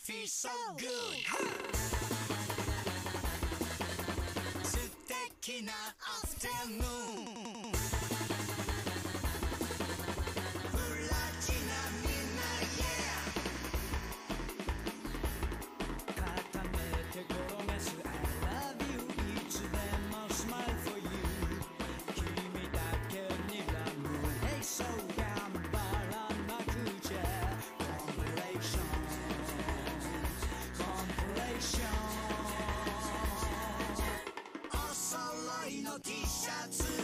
Feel so good. Huh! afternoon. 下次。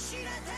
知らず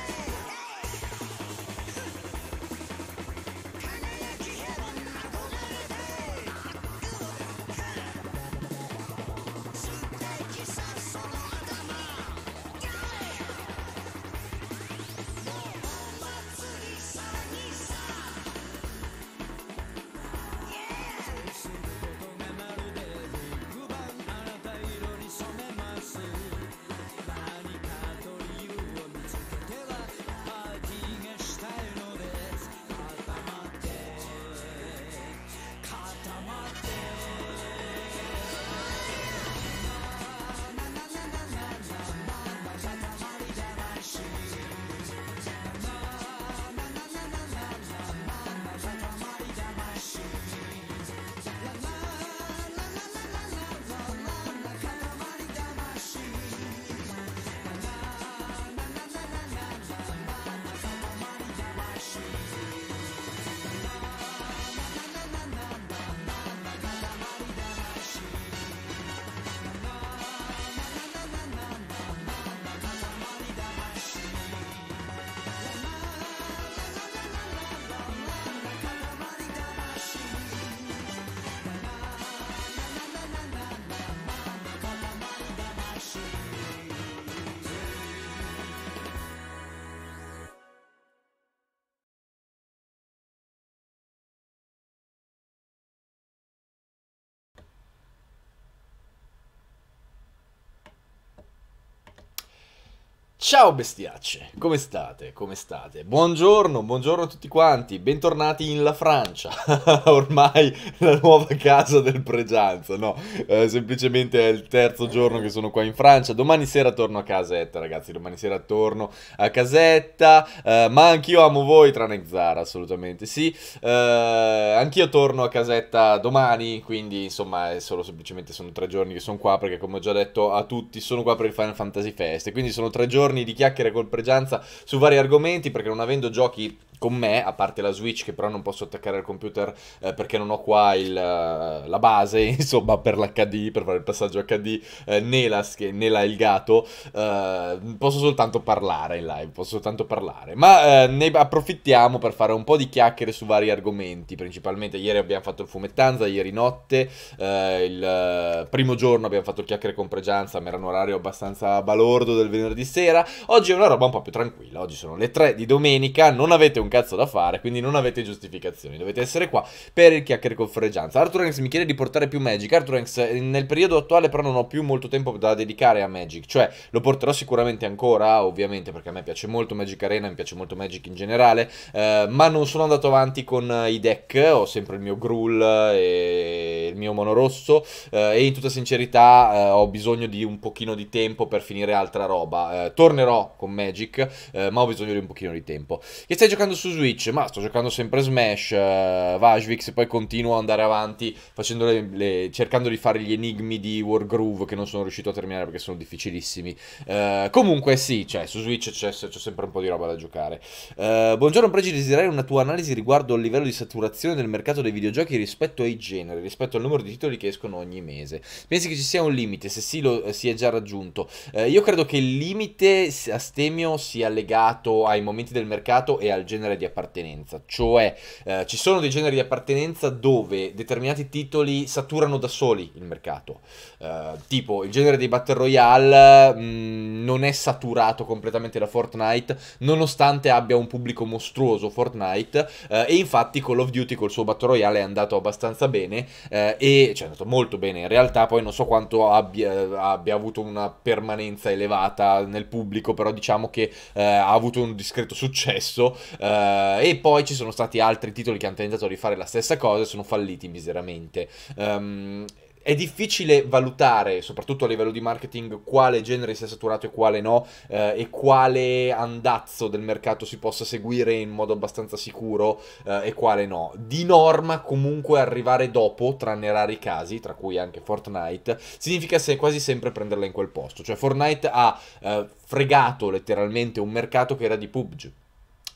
Ciao bestiacce, come state? Come state? Buongiorno, buongiorno a tutti quanti, bentornati in La Francia, ormai la nuova casa del Pregianza, no, eh, semplicemente è il terzo giorno che sono qua in Francia, domani sera torno a casetta ragazzi, domani sera torno a casetta, eh, ma anch'io amo voi tranne Zara, assolutamente sì, eh, anch'io torno a casetta domani, quindi insomma è solo semplicemente sono tre giorni che sono qua perché come ho già detto a tutti sono qua per il Final Fantasy Fest, quindi sono tre giorni di chiacchiere col Pregianza su vari argomenti, perché non avendo giochi con me, a parte la Switch che però non posso attaccare al computer eh, perché non ho qua il, eh, la base, insomma, per l'HD, per fare il passaggio HD, eh, né, la, né la il gato, eh, posso soltanto parlare in live, posso soltanto parlare. Ma eh, ne approfittiamo per fare un po' di chiacchiere su vari argomenti, principalmente ieri abbiamo fatto il fumettanza, ieri notte, eh, il primo giorno abbiamo fatto il chiacchiere con Pregianza, ma era un orario abbastanza balordo del venerdì sera, oggi è una roba un po' più tranquilla, oggi sono le 3 di domenica, non avete un cazzo da fare, quindi non avete giustificazioni, dovete essere qua per il chiacchiere con Fregianza. Arturenx mi chiede di portare più Magic, Arturenx eh, nel periodo attuale però non ho più molto tempo da dedicare a Magic, cioè lo porterò sicuramente ancora, ovviamente perché a me piace molto Magic Arena, mi piace molto Magic in generale, eh, ma non sono andato avanti con eh, i deck, ho sempre il mio Gruul eh, e il mio Mono Rosso eh, e in tutta sincerità eh, ho bisogno di un pochino di tempo per finire altra roba. tornerò con Magic, ma ho bisogno di un pochino di tempo. Che stai giocando su su Switch, ma sto giocando sempre Smash, uh, Vajvix e poi continuo ad andare avanti le, le, cercando di fare gli enigmi di Wargroove che non sono riuscito a terminare perché sono difficilissimi. Uh, comunque sì, cioè, su Switch c'è, c'è, sempre un po' di roba da giocare. Uh, buongiorno Pregi, desiderai una tua analisi riguardo al livello di saturazione del mercato dei videogiochi rispetto ai generi, rispetto al numero di titoli che escono ogni mese. Pensi che ci sia un limite? Se sì, lo si è già raggiunto. Eh, io credo che il limite a stemio sia legato ai momenti del mercato e al genere genere di appartenenza, cioè eh, ci sono dei generi di appartenenza dove determinati titoli saturano da soli il mercato, eh, tipo il genere dei Battle Royale mh, mm, non è saturato completamente da Fortnite, nonostante abbia un pubblico mostruoso Fortnite eh, e infatti Call of Duty col suo Battle Royale è andato abbastanza bene eh, e cioè è andato molto bene, in realtà poi non so quanto abbia, abbia avuto una permanenza elevata nel pubblico, però diciamo che eh, ha avuto un discreto successo. Eh, eh, e poi ci sono stati altri titoli che hanno tentato di fare la stessa cosa e sono falliti miseramente. Um, è difficile valutare, soprattutto a livello di marketing, quale genere sia saturato e quale no, eh, e quale andazzo del mercato si possa seguire in modo abbastanza sicuro eh, e quale no. Di norma, comunque, arrivare dopo, tranne rari casi, tra cui anche Fortnite, significa se quasi sempre prenderla in quel posto. Cioè, Fortnite ha eh, fregato letteralmente un mercato che era di PUBG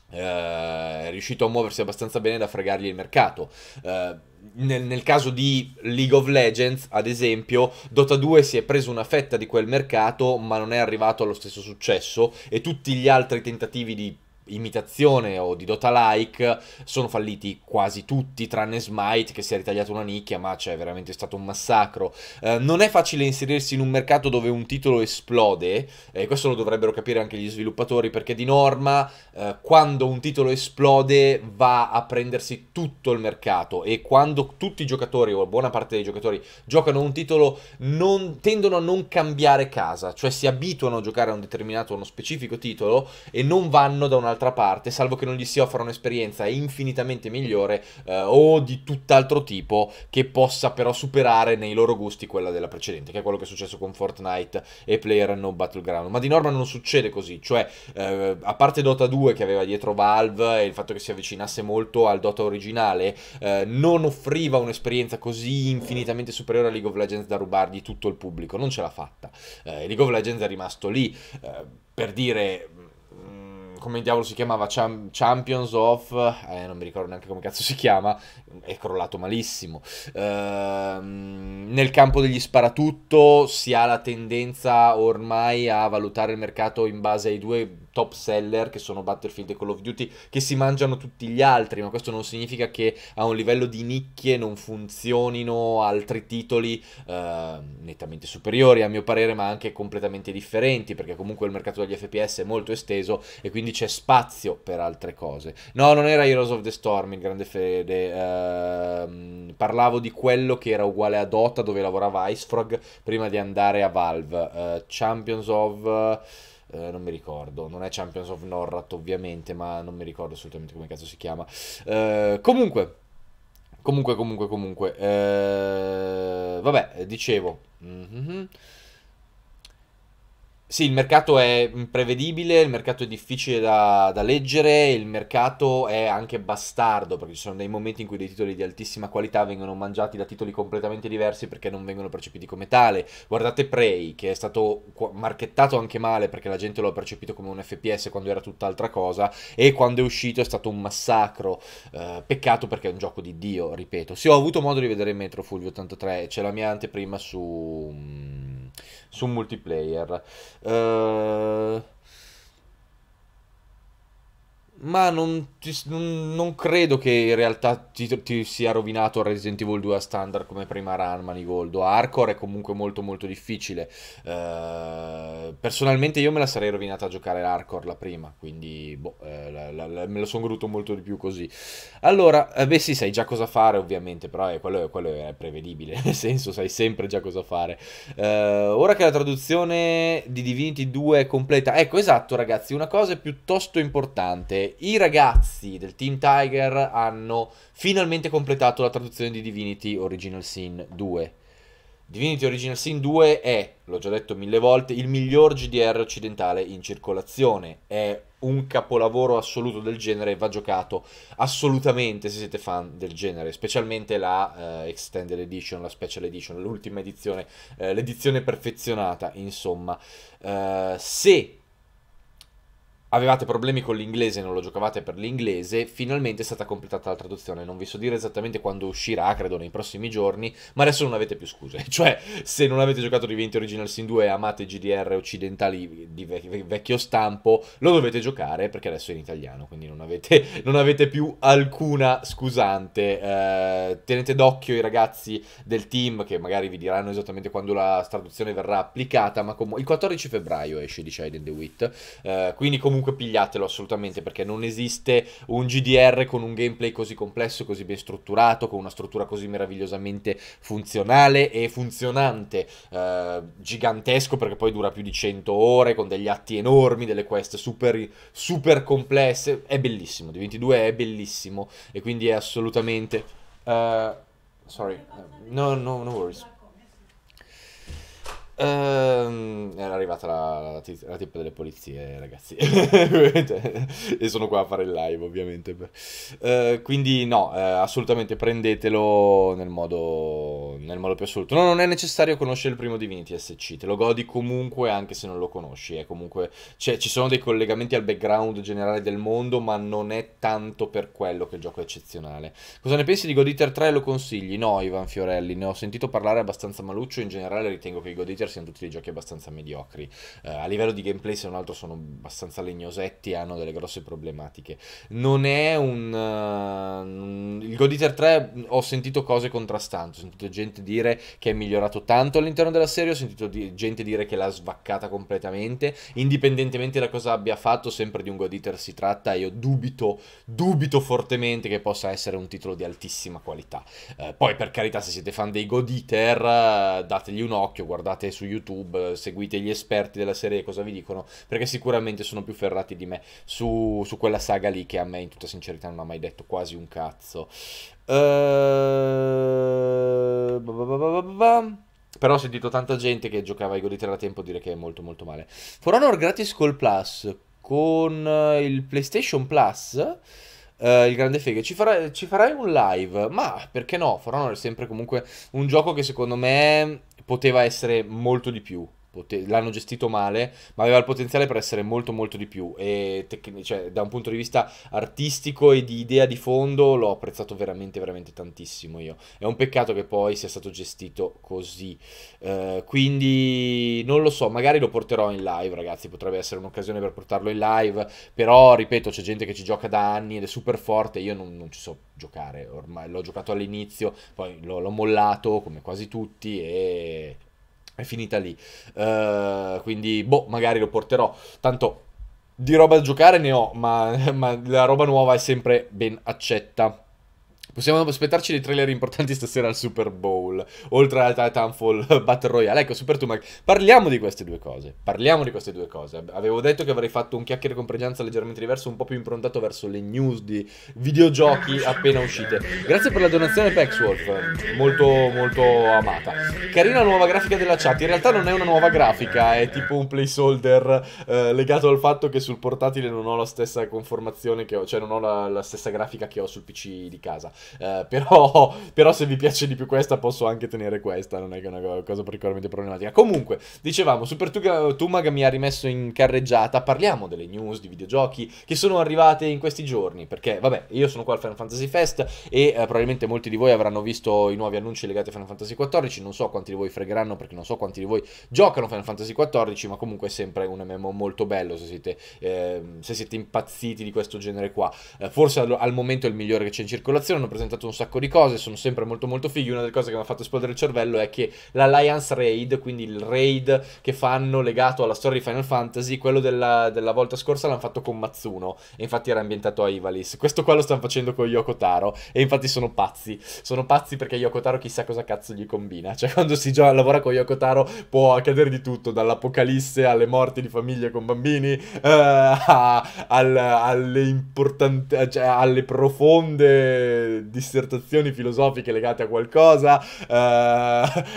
eh, è riuscito a muoversi abbastanza bene da fregargli il mercato. Eh, nel, nel, caso di League of Legends, ad esempio, Dota 2 si è preso una fetta di quel mercato, ma non è arrivato allo stesso successo e tutti gli altri tentativi di imitazione o di Dota like sono falliti quasi tutti tranne Smite che si è ritagliato una nicchia ma cioè è veramente stato un massacro eh, non è facile inserirsi in un mercato dove un titolo esplode e questo lo dovrebbero capire anche gli sviluppatori perché di norma eh, quando un titolo esplode va a prendersi tutto il mercato e quando tutti i giocatori o buona parte dei giocatori giocano un titolo non, tendono a non cambiare casa cioè si abituano a giocare a un determinato uno specifico titolo e non vanno da un un'altra parte, salvo che non gli si offra un'esperienza infinitamente migliore eh, o di tutt'altro tipo che possa però superare nei loro gusti quella della precedente, che è quello che è successo con Fortnite e Player No Battleground. Ma di norma non succede così, cioè eh, a parte Dota 2 che aveva dietro Valve e il fatto che si avvicinasse molto al Dota originale, eh, non offriva un'esperienza così infinitamente superiore a League of Legends da rubargli tutto il pubblico, non ce l'ha fatta. Eh, League of Legends è rimasto lì eh, per dire come diavolo si chiamava, Cham- Champions of, eh, non mi ricordo neanche come cazzo si chiama, è crollato malissimo. Ehm, nel campo degli sparatutto si ha la tendenza ormai a valutare il mercato in base ai due top seller che sono Battlefield e Call of Duty che si mangiano tutti gli altri, ma questo non significa che a un livello di nicchie non funzionino altri titoli eh, nettamente superiori a mio parere, ma anche completamente differenti, perché comunque il mercato degli FPS è molto esteso e quindi c'è spazio per altre cose. No, non era Heroes of the Storm in grande fede, eh, parlavo di quello che era uguale a Dota dove lavorava Icefrog prima di andare a Valve, eh, Champions of eh, non mi ricordo, non è Champions of Norrat ovviamente, ma non mi ricordo assolutamente come cazzo si chiama. Eh, comunque, comunque, comunque, comunque, eh, vabbè, dicevo... Mm-hmm. Sì, il mercato è imprevedibile, il mercato è difficile da, da, leggere, il mercato è anche bastardo, perché ci sono dei momenti in cui dei titoli di altissima qualità vengono mangiati da titoli completamente diversi perché non vengono percepiti come tale. Guardate Prey, che è stato markettato anche male perché la gente lo ha percepito come un FPS quando era tutt'altra cosa, e quando è uscito è stato un massacro. Eh, peccato perché è un gioco di Dio, ripeto. Sì, ho avuto modo di vedere Metro Fulvio 83, c'è la mia anteprima su... Mm, su multiplayer. Uh, ma non, ti, non, non, credo che in realtà ti, ti, sia rovinato Resident Evil 2 a standard come prima run, Manigoldo. Hardcore è comunque molto molto difficile. Uh, personalmente io me la sarei rovinata a giocare hardcore la prima, quindi boh, eh, la, la, la, me lo sono goduto molto di più così. Allora, eh, beh sì, sai già cosa fare ovviamente, però eh, quello, quello, è prevedibile, nel senso sai sempre già cosa fare. Eh, ora che la traduzione di Divinity 2 è completa, ecco esatto ragazzi, una cosa piuttosto importante, i ragazzi del Team Tiger hanno finalmente completato la traduzione di Divinity Original Sin 2. Divinity Original Sin 2 è, l'ho già detto mille volte, il miglior GDR occidentale in circolazione. È un capolavoro assoluto del genere, e va giocato assolutamente se siete fan del genere, specialmente la eh, Extended Edition, la Special Edition, l'ultima edizione, eh, l'edizione perfezionata, insomma. Eh, se avevate problemi con l'inglese e non lo giocavate per l'inglese, finalmente è stata completata la traduzione. Non vi so dire esattamente quando uscirà, credo nei prossimi giorni, ma adesso non avete più scuse. Cioè, se non avete giocato Divinity Original Sin 2 e amate GDR occidentali di vecchio stampo, lo dovete giocare perché adesso è in italiano, quindi non avete, non avete più alcuna scusante. Eh, tenete d'occhio i ragazzi del team che magari vi diranno esattamente quando la traduzione verrà applicata, ma comunque il 14 febbraio esce di Child in eh, quindi comunque comunque pigliatelo assolutamente perché non esiste un GDR con un gameplay così complesso, così ben strutturato, con una struttura così meravigliosamente funzionale e funzionante, eh, gigantesco perché poi dura più di 100 ore con degli atti enormi, delle quest super, super complesse, è bellissimo, di 22 è bellissimo e quindi è assolutamente... Uh, sorry, eh, no, no, no worries. Ehm, era arrivata la, la, la tipa delle polizie, ragazzi. e sono qua a fare il live, ovviamente. Ehm, quindi, no, eh, assolutamente prendetelo nel modo, nel modo più assoluto. No, non è necessario conoscere il primo Divinity SC. Te lo godi comunque, anche se non lo conosci. Eh. Comunque, cioè, ci sono dei collegamenti al background generale del mondo, ma non è tanto per quello che il gioco è eccezionale. Cosa ne pensi di God Eater 3? Lo consigli? No, Ivan Fiorelli. Ne ho sentito parlare abbastanza maluccio. In generale, ritengo che God Eater Fighter siano tutti dei giochi abbastanza mediocri. Eh, a livello di gameplay, se non altro, sono abbastanza legnosetti e hanno delle grosse problematiche. Non è un. Uh, il God Eater 3 ho sentito cose contrastanti. Ho sentito gente dire che è migliorato tanto all'interno della serie, ho sentito di- gente dire che l'ha svaccata completamente. Indipendentemente da cosa abbia fatto, sempre di un God Eater si tratta. Io dubito, dubito fortemente che possa essere un titolo di altissima qualità. Eh, poi, per carità, se siete fan dei God Eater, eh, dategli un occhio, guardate su YouTube, seguite gli esperti della serie cosa vi dicono, perché sicuramente sono più ferrati di me su, su quella saga lì che a me in tutta sincerità non ha mai detto quasi un cazzo. Uh... Però ho sentito tanta gente che giocava ai Golitra da tempo dire che è molto molto male. For Honor gratis col Plus, con eh, il PlayStation Plus... Uh, il grande fega, ci, farà, ci farai un live, ma perché no? For Honor è sempre comunque un gioco che secondo me poteva essere molto di più l'hanno gestito male, ma aveva il potenziale per essere molto molto di più e tec- cioè, da un punto di vista artistico e di idea di fondo l'ho apprezzato veramente veramente tantissimo io. È un peccato che poi sia stato gestito così. Uh, quindi non lo so, magari lo porterò in live ragazzi, potrebbe essere un'occasione per portarlo in live, però ripeto c'è gente che ci gioca da anni ed è super forte, io non, non ci so giocare, ormai l'ho giocato all'inizio, poi l'ho, l'ho mollato come quasi tutti e è finita lì. Uh, quindi, boh, magari lo porterò. Tanto di roba da giocare ne ho, ma, ma la roba nuova è sempre ben accetta. Possiamo aspettarci dei trailer importanti stasera al Super Bowl, oltre a Titanfall Battle Royale. Ecco, Super Tumac, parliamo di queste due cose. Parliamo di queste due cose. Avevo detto che avrei fatto un chiacchiere con pregianza leggermente diverso, un po' più improntato verso le news di videogiochi appena uscite. Grazie per la donazione Pexwolf. molto molto amata. Carina nuova grafica della chat. In realtà non è una nuova grafica, è tipo un placeholder eh, legato al fatto che sul portatile non ho la stessa conformazione che ho, cioè non ho la, la stessa grafica che ho sul PC di casa. Eh, però, però, se vi piace di più questa posso anche tenere questa, non è che è una cosa particolarmente problematica. Comunque, dicevamo, Super Tumag mi ha rimesso in carreggiata, parliamo delle news di videogiochi che sono arrivate in questi giorni, perché vabbè, io sono qua al Final Fantasy Fest e eh, probabilmente molti di voi avranno visto i nuovi annunci legati a Final Fantasy XIV, non so quanti di voi fregheranno perché non so quanti di voi giocano Final Fantasy XIV, ma comunque è sempre un MMO molto bello se siete, eh, se siete impazziti di questo genere qua. Eh, forse al, al momento è il migliore che c'è in circolazione, hanno presentato un sacco di cose, sono sempre molto molto fighi. Una delle cose che mi ha fatto esplodere il cervello è che l'Alliance Raid, quindi il raid che fanno legato alla storia di Final Fantasy, quello della, della volta scorsa l'hanno fatto con Mazzuno, e infatti era ambientato a Ivalis. Questo qua lo stanno facendo con Yokotaro, e infatti sono pazzi. Sono pazzi perché Yokotaro chissà cosa cazzo gli combina. Cioè quando si gioca, lavora con Yokotaro può accadere di tutto, dall'apocalisse alle morti di famiglie con bambini, eh, a, al, alle importanti, cioè, alle profonde dissertazioni filosofiche legate a qualcosa, eh,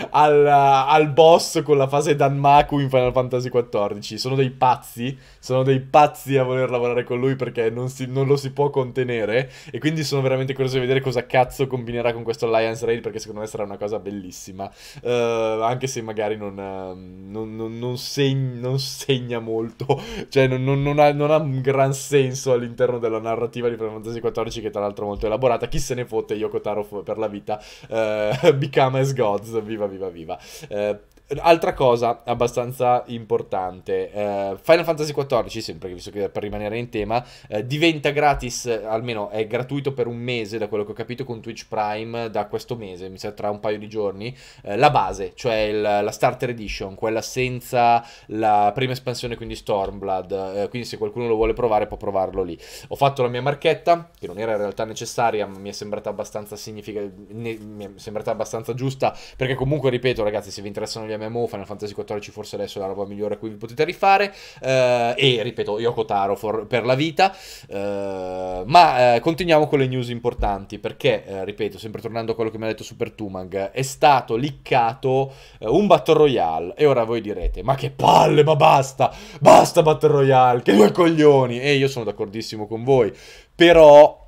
al, al, boss con la fase Danmaku in Final Fantasy XIV. Sono dei pazzi, sono dei pazzi a voler lavorare con lui perché non, si, non lo si può contenere e quindi sono veramente curioso di vedere cosa cazzo combinerà con questo Alliance Raid perché secondo me sarà una cosa bellissima, eh, anche se magari non, ehm, non, non segna, segna molto, cioè non ha, non ha un gran senso all'interno della narrativa di Final Fantasy XIV che tra l'altro è molto elaborata. Chissà se ne fotte Yoko Taro per la vita. Uh, become as Gods, viva viva viva. Uh, Altra cosa abbastanza importante, eh, Final Fantasy XIV, sempre visto che per rimanere in tema, eh, diventa gratis, almeno è gratuito per un mese, da quello che ho capito, con Twitch Prime da questo mese, mi sa tra un paio di giorni, eh, la base, cioè il, la Starter Edition, quella senza la prima espansione, quindi Stormblood, eh, quindi se qualcuno lo vuole provare può provarlo lì. Ho fatto la mia marchetta, che non era in realtà necessaria, ma mi è sembrata abbastanza, signific- mi è sembrata abbastanza giusta, perché comunque, ripeto ragazzi, se vi interessano gli MMO, Final Fantasy XIV forse adesso è la roba migliore a cui vi potete rifare, eh, e ripeto, Yoko Taro for, per la vita, eh, ma eh, continuiamo con le news importanti, perché, eh, ripeto, sempre tornando a quello che mi ha detto Super Tumang, è stato liccato eh, un Battle Royale, e ora voi direte, ma che palle, ma basta, basta Battle Royale, che due coglioni, e io sono d'accordissimo con voi, però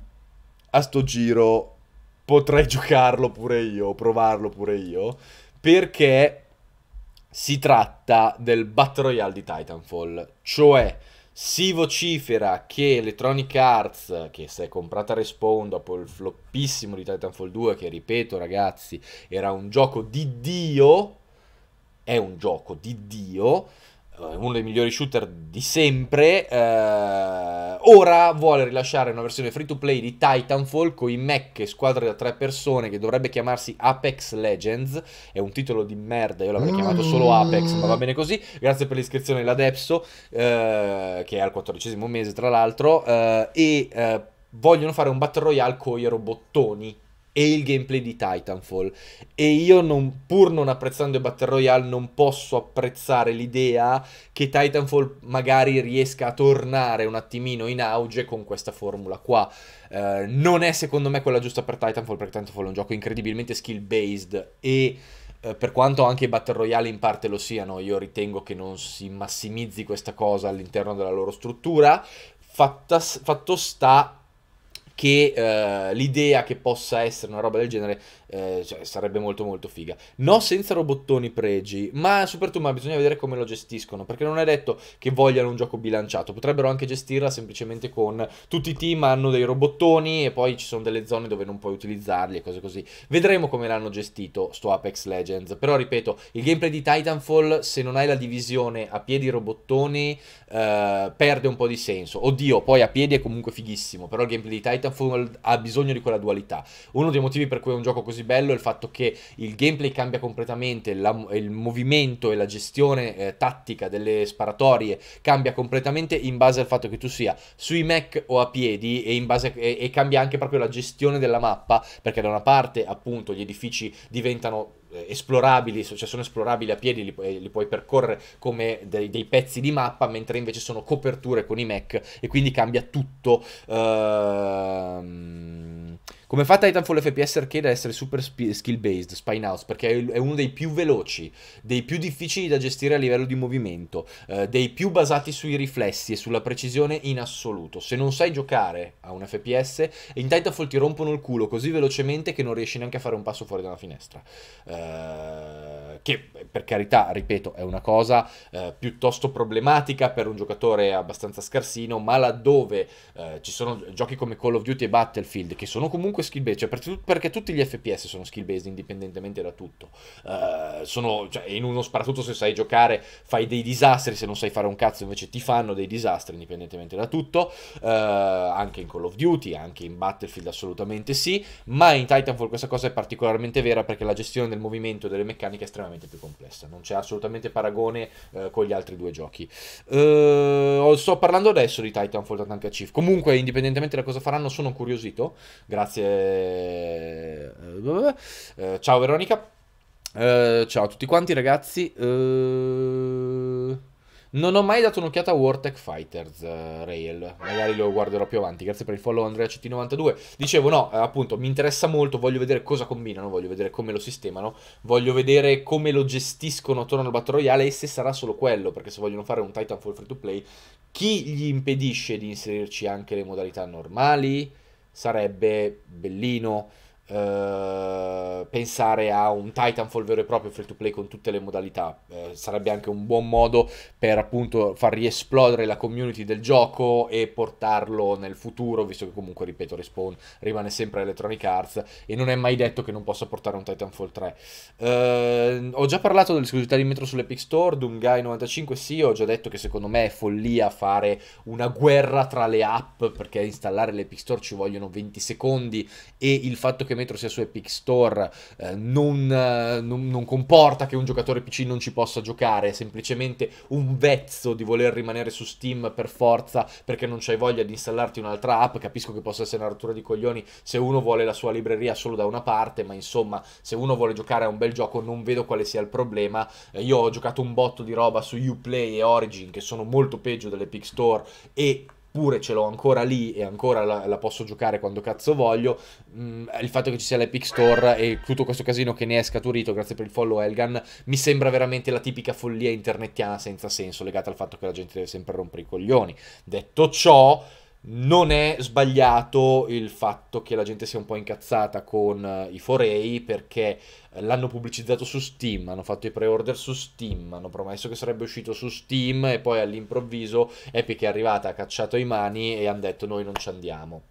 a sto giro potrei giocarlo pure io, provarlo pure io, perché si tratta del Battle Royale di Titanfall, cioè si vocifera che Electronic Arts, che si è comprata Respawn dopo il floppissimo di Titanfall 2, che ripeto ragazzi era un gioco di Dio, è un gioco di Dio, eh, uno dei migliori shooter di sempre, eh, ora vuole rilasciare una versione free to play di Titanfall con i mech e squadre da tre persone che dovrebbe chiamarsi Apex Legends, è un titolo di merda, io l'avrei mm. chiamato solo Apex, ma va bene così, grazie per l'iscrizione all'Adepso, eh, che è al quattordicesimo mese tra l'altro, eh, e eh, vogliono fare un battle royale con i robottoni e il gameplay di Titanfall. E io, non, pur non apprezzando i Battle Royale, non posso apprezzare l'idea che Titanfall magari riesca a tornare un attimino in auge con questa formula qua. Eh, non è secondo me quella giusta per Titanfall, perché Titanfall è un gioco incredibilmente skill based e eh, per quanto anche i Battle Royale in parte lo siano, io ritengo che non si massimizzi questa cosa all'interno della loro struttura. Fatta, fatto sta che uh, l'idea che possa essere una roba del genere eh, cioè, sarebbe molto molto figa. No senza robottoni pregi, ma soprattutto Tuma bisogna vedere come lo gestiscono, perché non è detto che vogliano un gioco bilanciato, potrebbero anche gestirla semplicemente con tutti i team hanno dei robottoni e poi ci sono delle zone dove non puoi utilizzarli e cose così. Vedremo come l'hanno gestito sto Apex Legends, però ripeto, il gameplay di Titanfall se non hai la divisione a piedi robottoni eh, perde un po' di senso. Oddio, poi a piedi è comunque fighissimo, però il gameplay di Titanfall ha bisogno di quella dualità. Uno dei motivi per cui è un gioco così bello il fatto che il gameplay cambia completamente, la, il movimento e la gestione eh, tattica delle sparatorie cambia completamente in base al fatto che tu sia sui Mac o a piedi e, base, e, e cambia anche proprio la gestione della mappa, perché da una parte appunto gli edifici diventano eh, esplorabili, cioè sono esplorabili a piedi, li, li puoi percorrere come dei, dei, pezzi di mappa, mentre invece sono coperture con i Mac e quindi cambia tutto. Ehm come fa Titanfall FPS Arcade ad essere super skill based, spine house, perché è uno dei più veloci, dei più difficili da gestire a livello di movimento, eh, dei più basati sui riflessi e sulla precisione in assoluto. Se non sai giocare a un FPS, in Titanfall ti rompono il culo così velocemente che non riesci neanche a fare un passo fuori da una finestra. Eh, che per carità, ripeto, è una cosa eh, piuttosto problematica per un giocatore abbastanza scarsino, ma laddove eh, ci sono giochi come Call of Duty e Battlefield che sono comunque skill based, cioè perché tutti gli FPS sono skill based indipendentemente da tutto. Uh, sono, cioè, in uno sparatutto se sai giocare fai dei disastri, se non sai fare un cazzo invece ti fanno dei disastri indipendentemente da tutto, uh, anche in Call of Duty, anche in Battlefield assolutamente sì, ma in Titanfall questa cosa è particolarmente vera perché la gestione del movimento e delle meccaniche è estremamente più complessa, non c'è assolutamente paragone uh, con gli altri due giochi. sto parlando adesso di Titanfall Tank Chief, comunque indipendentemente da cosa faranno sono curiosito, grazie eh, eh, ciao Veronica. Eh, ciao a tutti quanti ragazzi. Eh, non ho mai dato un'occhiata a Wartech Fighters uh, eh, Rail, magari lo guarderò più avanti. Grazie per il follow Andrea CT92. Dicevo no, eh, appunto, mi interessa molto, voglio vedere cosa combinano, voglio vedere come lo sistemano, voglio vedere come lo gestiscono attorno al Battle Royale e se sarà solo quello, perché se vogliono fare un Titanfall free to play, chi gli impedisce di inserirci anche le modalità normali? sarebbe bellino Uh, pensare a un Titanfall vero e proprio free to play con tutte le modalità uh, sarebbe anche un buon modo per appunto far riesplodere la community del gioco e portarlo nel futuro visto che comunque ripeto Respawn rimane sempre Electronic Arts e non è mai detto che non possa portare un Titanfall 3 uh, eh, ho già parlato dell'esclusività di Metro sull'Epic Store dungai 95 sì ho già detto che secondo me è follia fare una guerra tra le app perché installare l'Epic Store ci vogliono 20 secondi e il fatto che che Metro sia su Epic Store eh, non, eh, non, non, comporta che un giocatore PC non ci possa giocare, è semplicemente un vezzo di voler rimanere su Steam per forza perché non c'hai voglia di installarti un'altra app. Capisco che possa essere una rottura di coglioni se uno vuole la sua libreria solo da una parte, ma insomma, se uno vuole giocare a un bel gioco, non vedo quale sia il problema. Eh, io ho giocato un botto di roba su Uplay e Origin che sono molto peggio dell'Epic Store e oppure ce l'ho ancora lì e ancora la, la posso giocare quando cazzo voglio, mh, mm, il fatto che ci sia l'Epic Store e tutto questo casino che ne è scaturito, grazie per il follow Elgan, mi sembra veramente la tipica follia internettiana senza senso legata al fatto che la gente deve sempre rompere i coglioni. Detto ciò non è sbagliato il fatto che la gente sia un po' incazzata con eh, i forei perché l'hanno pubblicizzato su Steam, hanno fatto i pre-order su Steam, hanno promesso che sarebbe uscito su Steam e poi all'improvviso Epic è arrivata, ha cacciato i mani e hanno detto noi non ci andiamo.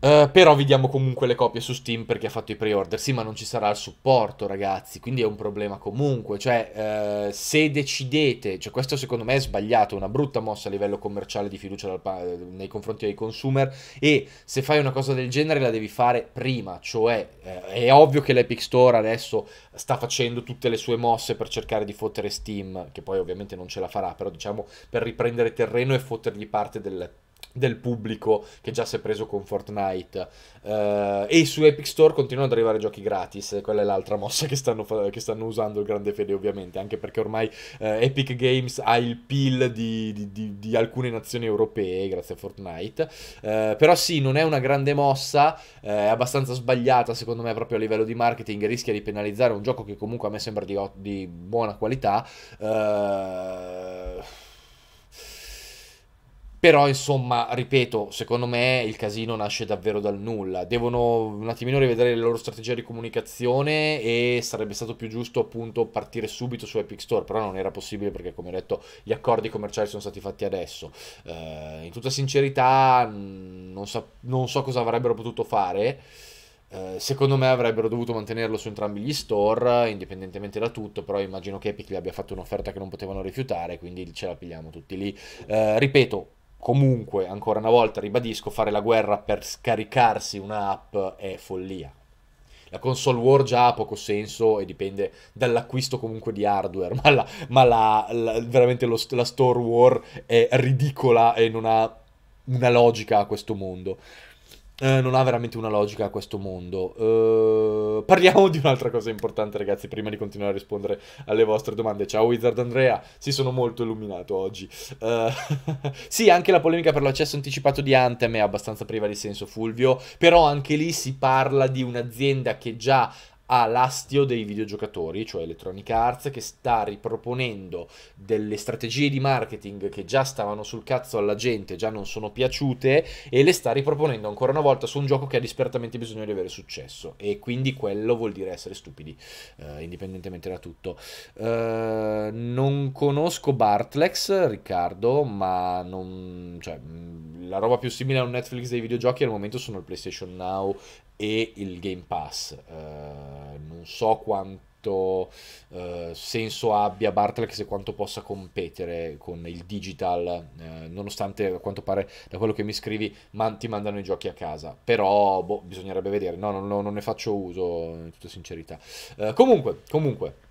Eh, però vi diamo comunque le copie su Steam perché ha fatto i pre-order. Sì, ma non ci sarà il supporto, ragazzi. Quindi è un problema comunque. Cioè, uh, se decidete, cioè, questo secondo me è sbagliato, una brutta mossa a livello commerciale di fiducia pa- nei confronti dei consumer. E se fai una cosa del genere la devi fare prima. Cioè, uh, è ovvio che l'Epic Store adesso sta facendo tutte le sue mosse per cercare di fottere Steam, che poi ovviamente non ce la farà, però diciamo per riprendere terreno e fottergli parte del del pubblico che già si è preso con Fortnite. Uh, e su Epic Store continuano ad arrivare giochi gratis, quella è l'altra mossa che stanno, fa- che stanno usando il grande fede ovviamente, anche perché ormai uh, Epic Games ha il PIL di, di, di, di, alcune nazioni europee, grazie a Fortnite. Uh, però sì, non è una grande mossa, è abbastanza sbagliata secondo me proprio a livello di marketing, rischia di penalizzare un gioco che comunque a me sembra di, buona qualità. Uh, però, insomma, ripeto, secondo me il casino nasce davvero dal nulla. Devono un attimino rivedere le loro strategie di comunicazione e sarebbe stato più giusto appunto partire subito su Epic Store, però non era possibile perché, come ho detto, gli accordi commerciali sono stati fatti adesso. Eh, in tutta sincerità, non so, non so cosa avrebbero potuto fare eh, secondo me avrebbero dovuto mantenerlo su entrambi gli store, indipendentemente da tutto, però immagino che Epic gli abbia fatto un'offerta che non potevano rifiutare, quindi ce la pigliamo tutti lì. Eh, ripeto, comunque, ancora una volta ribadisco, fare la guerra per scaricarsi un'app è follia. La console war già ha poco senso e dipende dall'acquisto comunque di hardware, ma, la, ma la, la, veramente lo, la store war è ridicola e non ha una logica a questo mondo. Eh, non ha veramente una logica a questo mondo. Eh, parliamo di un'altra cosa importante, ragazzi, prima di continuare a rispondere alle vostre domande. Ciao Wizard Andrea, Si sono molto illuminato oggi. Eh, sì, anche la polemica per l'accesso anticipato di Anthem è abbastanza priva di senso, Fulvio, però anche lì si parla di un'azienda che già ha l'astio dei videogiocatori, cioè Electronic Arts, che sta riproponendo delle strategie di marketing che già stavano sul cazzo alla gente, già non sono piaciute, e le sta riproponendo ancora una volta su un gioco che ha disperatamente bisogno di avere successo. E quindi quello vuol dire essere stupidi, eh, indipendentemente da tutto. Eh, non conosco Bartlex, Riccardo, ma non, cioè, mm, la roba più simile a un Netflix dei videogiochi al momento sono il PlayStation Now e il Game Pass. Uh, non so quanto uh, senso abbia Bartlex se quanto possa competere con il digital, uh, nonostante a quanto pare da quello che mi scrivi man- ti mandano i giochi a casa. Però boh, bisognerebbe vedere, no, no, no, non ne faccio uso in tutta sincerità. comunque, comunque.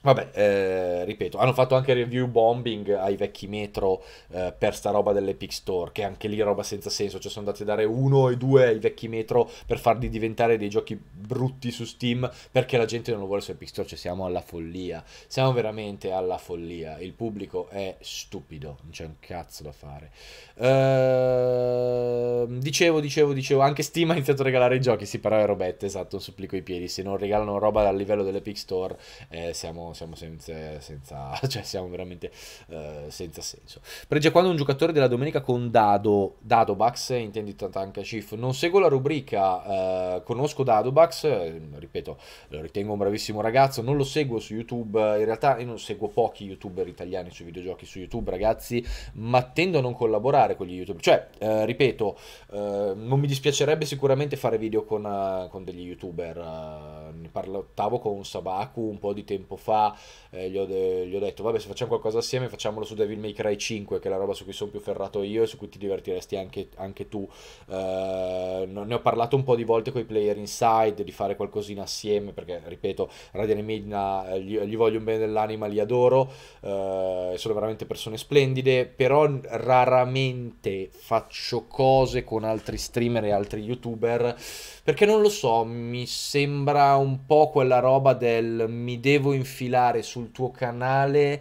Vabbè, eh, ripeto, hanno fatto anche review bombing ai vecchi metro eh, per sta roba dell'Epic Store, che anche lì è roba senza senso, cioè sono andati a dare uno e due ai vecchi metro per farli diventare dei giochi brutti su Steam perché la gente non lo vuole su Epic Store, cioè siamo alla follia, siamo veramente alla follia, il pubblico è stupido, non c'è un cazzo da fare. Ehm, dicevo, dicevo, dicevo, anche Steam ha iniziato a regalare i giochi, si sì, però è robetta, esatto, un supplico i piedi, se non regalano roba dal livello dell'Epic Store eh, siamo siamo, senza, senza, cioè siamo veramente eh, senza senso. Pregia quando un giocatore della domenica con Dado, Dadobax, intendi Tantanka Chief, non seguo la rubrica, eh, conosco Dadobax, eh, ripeto, lo ritengo un bravissimo ragazzo, non lo seguo su YouTube, in realtà io non seguo pochi youtuber italiani sui videogiochi su YouTube, ragazzi, ma tendo a non collaborare con gli youtuber, cioè, eh, ripeto, eh, non mi dispiacerebbe sicuramente fare video con, uh, con degli youtuber, uh, ne parlavo con Sabaku un po' di tempo fa, fa, eh, gli, ho de- gli, ho detto vabbè se facciamo qualcosa assieme facciamolo su Devil May Cry 5 che è la roba su cui sono più ferrato io e su cui ti divertiresti anche, anche tu. Eh, ne ho parlato un po' di volte con i player inside di fare qualcosina assieme perché ripeto Radian e Midna gli, gli, voglio un bene dell'anima, li adoro, eh, sono veramente persone splendide, però raramente faccio cose con altri streamer e altri youtuber perché non lo so, mi sembra un po' quella roba del mi devo infilare filare sul tuo canale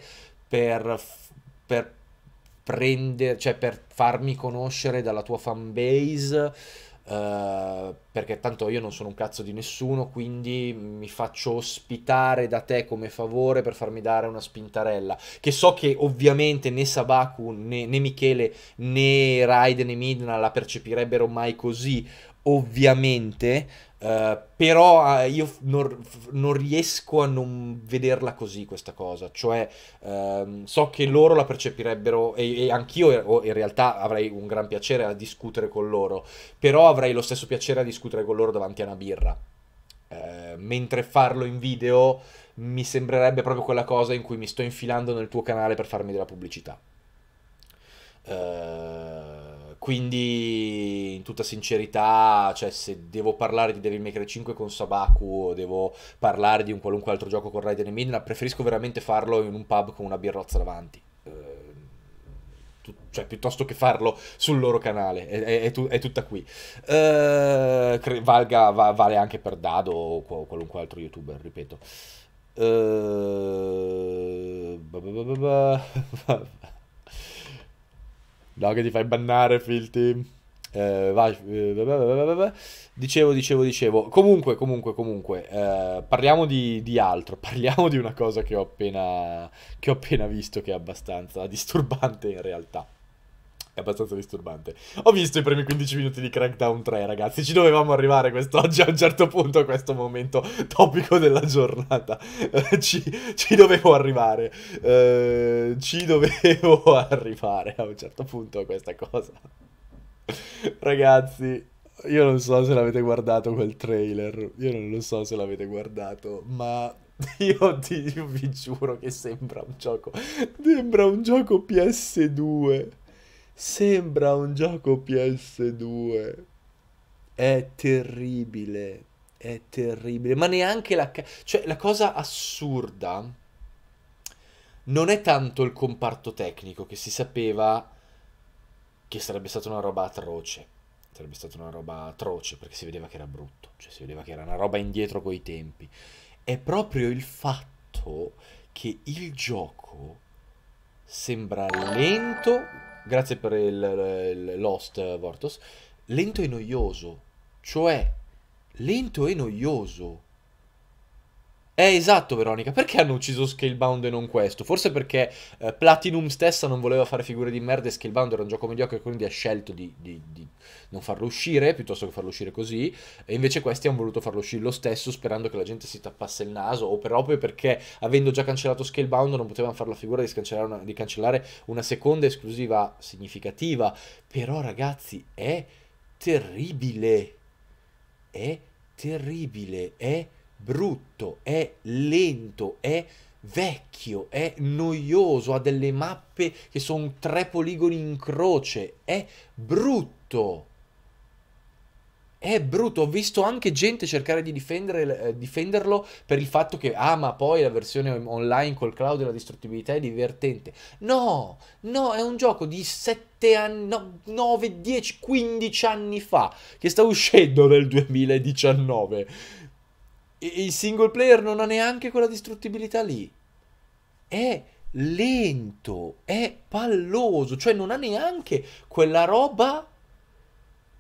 per, per prendere, cioè per farmi conoscere dalla tua fan base. Uh, eh, perché tanto io non sono un cazzo di nessuno, quindi mi faccio ospitare da te come favore per farmi dare una spintarella. Che so che ovviamente né Sabaku né, né Michele né Raiden né Midna la percepirebbero mai così, ovviamente Uh, però eh, io non, non, riesco a non vederla così questa cosa, cioè uh, so che loro la percepirebbero e, e anch'io eh, in realtà avrei un gran piacere a discutere con loro, però avrei lo stesso piacere a discutere con loro davanti a una birra. Uh, mentre farlo in video mi sembrerebbe proprio quella cosa in cui mi sto infilando nel tuo canale per farmi della pubblicità. Uh, quindi, in tutta sincerità, cioè, se devo parlare di Devil May Cry 5 con Sabaku o devo parlare di un qualunque altro gioco con Raiden e Midna, preferisco veramente farlo in un pub con una birrozza davanti. Ehm, cioè, piuttosto che farlo sul loro canale, è, è, è, tu- è tutta qui. Uh, cre- valga, va- vale anche per Dado o qual- qualunque altro youtuber, ripeto. Uh, No, che ti fai bannare, Filti. Eh, vai. Eh, dicevo, dicevo, dicevo. Comunque, comunque, comunque. Eh, parliamo di, di, altro. Parliamo di una cosa che ho appena, che ho appena visto che è abbastanza disturbante in realtà è abbastanza disturbante. Ho visto i primi 15 minuti di Crackdown 3, ragazzi. Ci dovevamo arrivare quest'oggi a un certo punto, a questo momento topico della giornata. Eh, ci, ci dovevo arrivare. Uh, ci dovevo arrivare a un certo punto a questa cosa. ragazzi, io non so se l'avete guardato quel trailer. Io non lo so se l'avete guardato, ma io, ti, io vi giuro che sembra un gioco. Sembra un gioco PS2. Sembra un gioco PS2. È terribile. È terribile. Ma neanche la... Ca- cioè, la cosa assurda non è tanto il comparto tecnico che si sapeva che sarebbe stata una roba atroce. Sarebbe stata una roba atroce perché si vedeva che era brutto. Cioè, si vedeva che era una roba indietro coi tempi. È proprio il fatto che il gioco sembra lento grazie per il, il l'host eh, Vortos, lento e noioso, cioè lento e noioso eh, esatto, Veronica. Perché hanno ucciso Scalebound e non questo? Forse perché eh, Platinum stessa non voleva fare figure di merda e Scalebound era un gioco mediocre, quindi ha scelto di, di, di, non farlo uscire piuttosto che farlo uscire così. E invece questi hanno voluto farlo uscire lo stesso, sperando che la gente si tappasse il naso. O proprio perché, avendo già cancellato Scalebound, non potevano fare la figura di, una, di cancellare una seconda esclusiva significativa. Però, ragazzi, è terribile. È terribile. È terribile brutto, è lento, è vecchio, è noioso, ha delle mappe che sono tre poligoni in croce, è brutto. È brutto, ho visto anche gente cercare di eh, difenderlo per il fatto che, ah, ma poi la versione online col cloud e la distruttibilità è divertente. No, no, è un gioco di 7 anni, 9, 10, 15 anni fa, che sta uscendo nel 2019 il single player non ha neanche quella distruttibilità lì. È lento, è palloso, cioè non ha neanche quella roba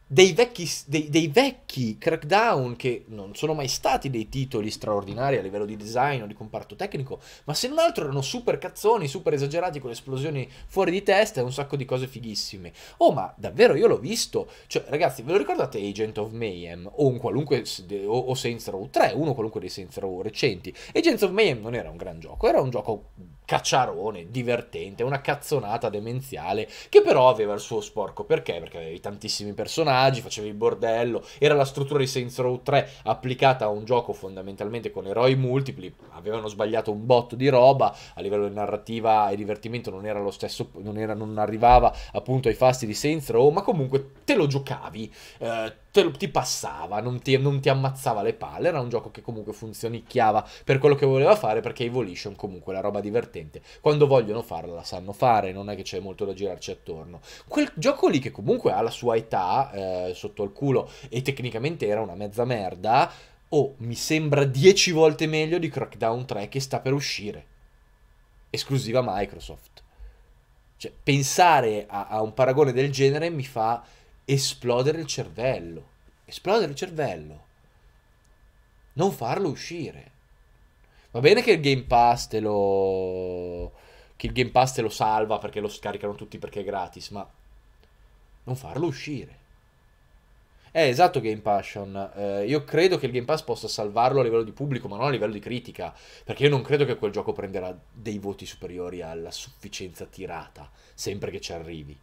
dei vecchi, dei, dei vecchi, crackdown che non sono mai stati dei titoli straordinari a livello di design o di comparto tecnico, ma se non altro erano super cazzoni, super esagerati con esplosioni fuori di testa e un sacco di cose fighissime. Oh, ma davvero io l'ho visto? Cioè, ragazzi, ve lo ricordate Agent of Mayhem o un qualunque o, o Saints Row 3, uno qualunque dei Saints Row recenti? Agent of Mayhem non era un gran gioco, era un gioco cacciarone, divertente, una cazzonata demenziale che però aveva il suo sporco perché? Perché avevi tantissimi personaggi personaggi, facevi il bordello, era la struttura di Saints Row 3 applicata a un gioco fondamentalmente con eroi multipli, avevano sbagliato un botto di roba, a livello di narrativa e divertimento non era lo stesso, non, era, non arrivava appunto ai fasti di Saints Row, ma comunque te lo giocavi. Eh, te, ti passava, non ti, non ti, ammazzava le palle. Era un gioco che comunque funzionicchiava per quello che voleva fare, perché Evolution comunque è una roba divertente. Quando vogliono farla la sanno fare, non è che c'è molto da girarci attorno. Quel gioco lì che comunque ha la sua età eh, sotto al culo e tecnicamente era una mezza merda, oh, mi sembra 10 volte meglio di Crackdown 3 che sta per uscire. Esclusiva Microsoft. Cioè, pensare a, a un paragone del genere mi fa esplodere il cervello, esplodere il cervello, non farlo uscire. Va bene che il Game Pass te lo... che il Game Pass te lo salva perché lo scaricano tutti perché è gratis, ma non farlo uscire. Eh, esatto Game Passion. Eh, io credo che il Game Pass possa salvarlo a livello di pubblico, ma non a livello di critica. Perché io non credo che quel gioco prenderà dei voti superiori alla sufficienza tirata, sempre che ci arrivi.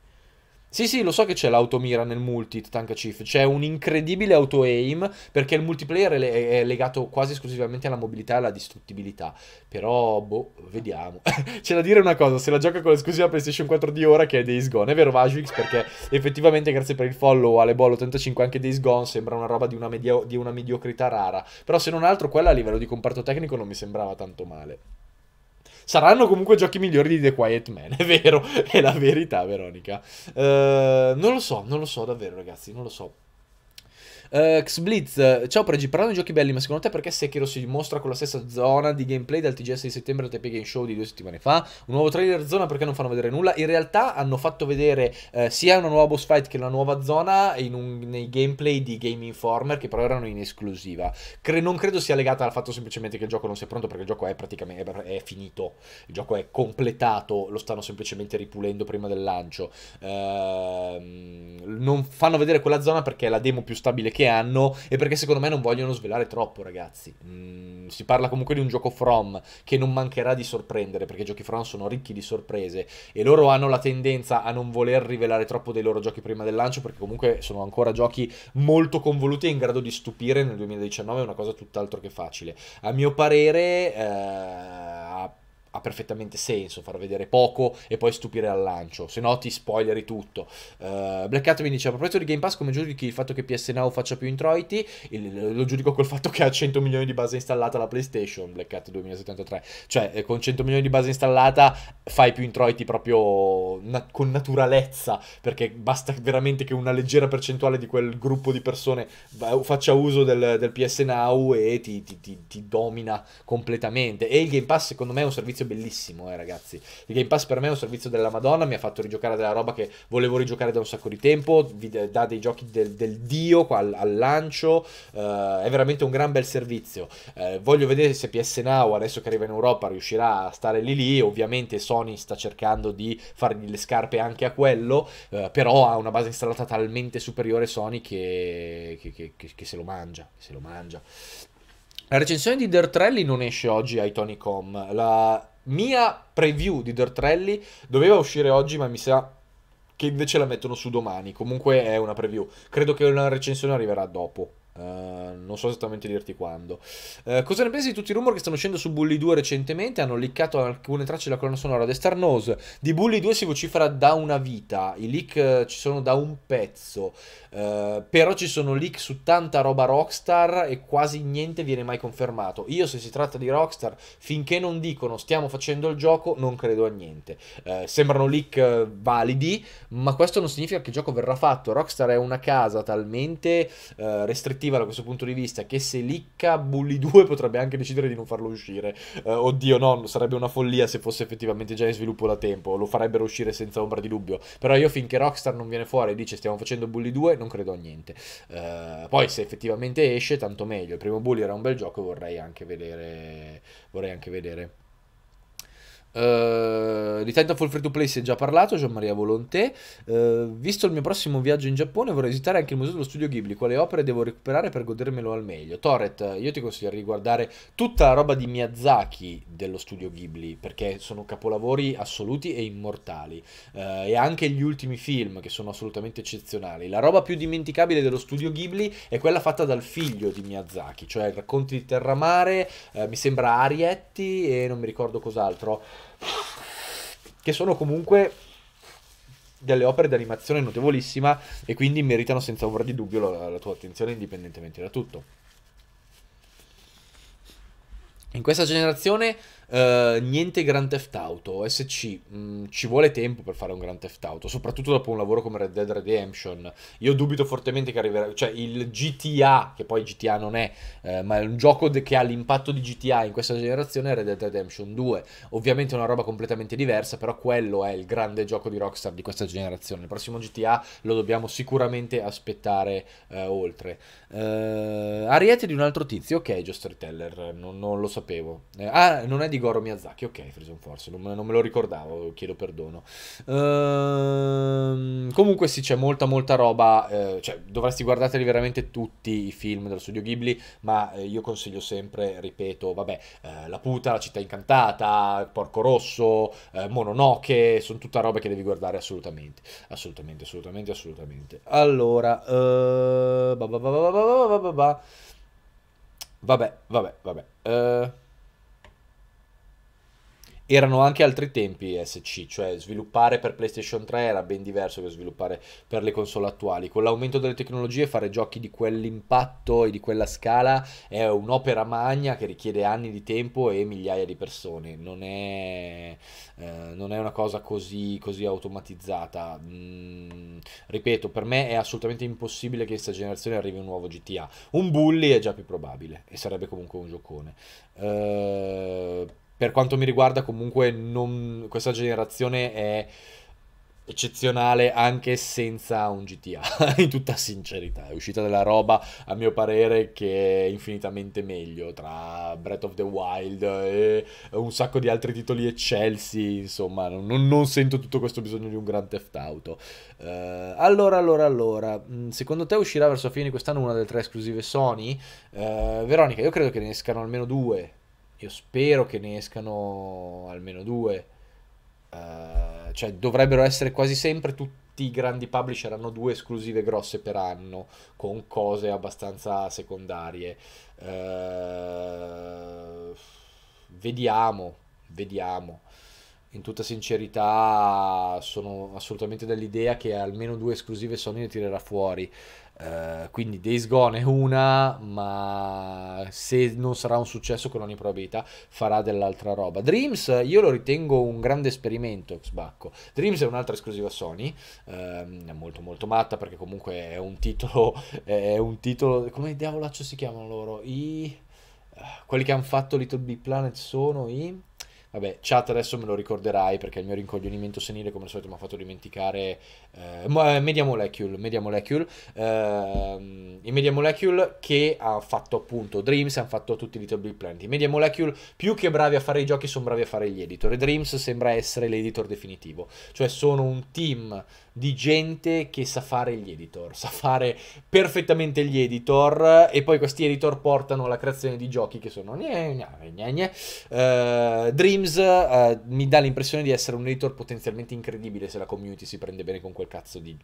Sì, sì, lo so che c'è l'automira nel multi, Tank Chief. C'è un incredibile auto-aim, perché il multiplayer è legato quasi esclusivamente alla mobilità e alla distruttibilità. Però, boh, vediamo. c'è da dire una cosa, se la gioca con l'esclusiva PlayStation 4 di ora, che è Days Gone. È vero, Vajux, perché effettivamente, grazie per il follow, alle Ball 85 anche Days Gone sembra una roba di una, medio di una mediocrità rara. Però, se non altro, quella a livello di comparto tecnico non mi sembrava tanto male. Saranno comunque giochi migliori di The Quiet Man, è vero, è la verità Veronica. Uh, non lo so, non lo so davvero ragazzi, non lo so. Uh, Xblitz, eh, ciao Pregi, parlando di giochi belli, ma secondo te perché Sekiro si dimostra con la stessa zona di gameplay dal TGS di settembre al TP Game Show di due settimane fa? Un nuovo trailer zona perché non fanno vedere nulla? In realtà hanno fatto vedere uh, sia una nuova boss fight che una nuova zona un, nei gameplay di Game Informer che però erano in esclusiva. Cre non credo sia legata al fatto semplicemente che il gioco non sia pronto perché il gioco è praticamente è finito, il gioco è completato, lo stanno semplicemente ripulendo prima del lancio. Uh, non fanno vedere quella zona perché è la demo più stabile che che hanno e perché secondo me non vogliono svelare troppo, ragazzi. Mm, si parla comunque di un gioco From che non mancherà di sorprendere, perché i giochi From sono ricchi di sorprese e loro hanno la tendenza a non voler rivelare troppo dei loro giochi prima del lancio, perché comunque sono ancora giochi molto convoluti e in grado di stupire nel 2019 è una cosa tutt'altro che facile. A mio parere, eh, ha perfettamente senso far vedere poco e poi stupire al lancio, se no ti spoileri tutto. Uh, Black Cat mi dice, a proposito di Game Pass, come giudichi il fatto che PS Now faccia più introiti? Il, lo giudico col fatto che ha 100 milioni di base installata la PlayStation, Black Cat 2073. Cioè, eh, con 100 milioni di base installata fai più introiti proprio na- con naturalezza, perché basta veramente che una leggera percentuale di quel gruppo di persone faccia uso del, del PS Now e ti, ti, ti, ti domina completamente. E il Game Pass, secondo me, è un servizio servizio bellissimo, eh, ragazzi. Il Game Pass per me è un servizio della Madonna, mi ha fatto rigiocare della roba che volevo rigiocare da un sacco di tempo, vi dà dei giochi del, del dio al, al lancio, uh, è veramente un gran bel servizio. Uh, voglio vedere se PS Now, adesso che arriva in Europa, riuscirà a stare lì lì, ovviamente Sony sta cercando di fargli le scarpe anche a quello, uh, però ha una base installata talmente superiore Sony che, che, che, che se lo mangia, se lo mangia. La recensione di Dirt Rally non esce oggi ai Tony Com. La mia preview di Dirt Rally doveva uscire oggi, ma mi sa che invece la mettono su domani. Comunque è una preview. Credo che una recensione arriverà dopo. Uh, non so esattamente dirti quando. Uh, cosa ne pensi di tutti i rumor che stanno uscendo su Bully 2 recentemente? Hanno liccato alcune tracce della colonna sonora. The Star Nose di Bully 2 si vocifera da una vita. I leak uh, ci sono da un pezzo. però ci sono leak su tanta roba Rockstar e quasi niente viene mai confermato. Io, se si tratta di Rockstar, finché non dicono stiamo facendo il gioco, non credo a niente. sembrano leak validi, ma questo non significa che il gioco verrà fatto. Rockstar è una casa talmente restrittiva cattiva da questo punto di vista che se licca Bully 2 potrebbe anche decidere di non farlo uscire. Uh, oddio no, sarebbe una follia se fosse effettivamente già in sviluppo da tempo, lo farebbero uscire senza ombra di dubbio. Però io finché Rockstar non viene fuori e dice stiamo facendo Bully 2 non credo a niente. Uh, poi se effettivamente esce tanto meglio, il primo Bully era un bel gioco vorrei anche vedere... Vorrei anche vedere. Eh, di Titanfall Free to Play si è già parlato, Gian Maria Volonté. Uh, visto il mio prossimo viaggio in Giappone, vorrei visitare anche il museo dello studio Ghibli. Quali opere devo recuperare per godermelo al meglio? Torret, io ti consiglio di guardare tutta la roba di Miyazaki dello studio Ghibli, perché sono capolavori assoluti e immortali. Uh, e anche gli ultimi film, che sono assolutamente eccezionali. La roba più dimenticabile dello studio Ghibli è quella fatta dal figlio di Miyazaki, cioè racconti di Terramare, mi sembra Arietti e non mi ricordo cos'altro che sono comunque delle opere di animazione notevolissima e quindi meritano senza ombra di dubbio la, la tua attenzione indipendentemente da tutto. In questa generazione Uh, niente Grand Theft Auto, SC, mh, mm, ci vuole tempo per fare un Grand Theft Auto, soprattutto dopo un lavoro come Red Dead Redemption. Io dubito fortemente che arriverà, cioè il GTA, che poi GTA non è, eh, ma è un gioco de- che ha l'impatto di GTA in questa generazione Red Dead Redemption 2. Ovviamente è una roba completamente diversa, però quello è il grande gioco di Rockstar di questa generazione. Il prossimo GTA lo dobbiamo sicuramente aspettare eh, oltre. Uh, Ariete di un altro tizio, ok, Just Reteller, non, non, lo sapevo. Eh, ah, non è di di Goro Miyazaki. Ok, Frison Force, non, non, me lo ricordavo, chiedo perdono. Ehm, comunque sì, c'è molta molta roba, eh, cioè dovresti guardateli veramente tutti i film dello studio Ghibli, ma eh, io consiglio sempre, ripeto, vabbè, eh, La puta, La città incantata, Porco Rosso, eh, Mononoke, sono tutta roba che devi guardare assolutamente, assolutamente, assolutamente, assolutamente. Allora, bah bah bah Vabbè, vabbè, vabbè. Uh, erano anche altri tempi SC, cioè sviluppare per PlayStation 3 era ben diverso che sviluppare per le console attuali. Con l'aumento delle tecnologie fare giochi di quell'impatto e di quella scala è un'opera magna che richiede anni di tempo e migliaia di persone, non è, eh, non è una cosa così, così automatizzata. Mm, ripeto, per me è assolutamente impossibile che in questa generazione arrivi un nuovo GTA. Un bully è già più probabile e sarebbe comunque un giocone. Uh, per quanto mi riguarda comunque non... questa generazione è eccezionale anche senza un GTA, in tutta sincerità. È uscita della roba, a mio parere, che è infinitamente meglio tra Breath of the Wild e un sacco di altri titoli eccelsi, insomma, non, non sento tutto questo bisogno di un Grand Theft Auto. Uh, allora, allora, allora, mm, secondo te uscirà verso la fine di quest'anno una delle tre esclusive Sony? Uh, Veronica, io credo che ne escano almeno due io spero che ne escano almeno due. Uh, cioè, dovrebbero essere quasi sempre tutti i grandi publisher hanno due esclusive grosse per anno con cose abbastanza secondarie. Uh, vediamo, vediamo. In tutta sincerità sono assolutamente dell'idea che almeno due esclusive Sony ne tirerà fuori. Eh, quindi Days Gone è una, ma se non sarà un successo con ogni probabilità farà dell'altra roba. Dreams io lo ritengo un grande esperimento, sbacco. Dreams è un'altra esclusiva Sony, uh, è molto molto matta perché comunque è un titolo, è un titolo, come diavolaccio si chiamano loro? I... Eh, quelli che hanno fatto Little Big Planet sono i... Vabbè, chat adesso me lo ricorderai perché il mio rincoglionimento senile come al solito mi ha fatto dimenticare eh, eh, Media Molecule, Media Molecule, eh, i Media Molecule che hanno fatto appunto Dreams, hanno fatto tutti i Little Big Planet. I Media Molecule più che bravi a fare i giochi sono bravi a fare gli editor e Dreams sembra essere l'editor definitivo, cioè sono un team di gente che sa fare gli editor, sa fare perfettamente gli editor e poi questi editor portano alla creazione di giochi che sono gne, gne, gne, gne. Uh, Dreams uh, mi dà l'impressione di essere un editor potenzialmente incredibile se la community si prende bene con quello quel cazzo di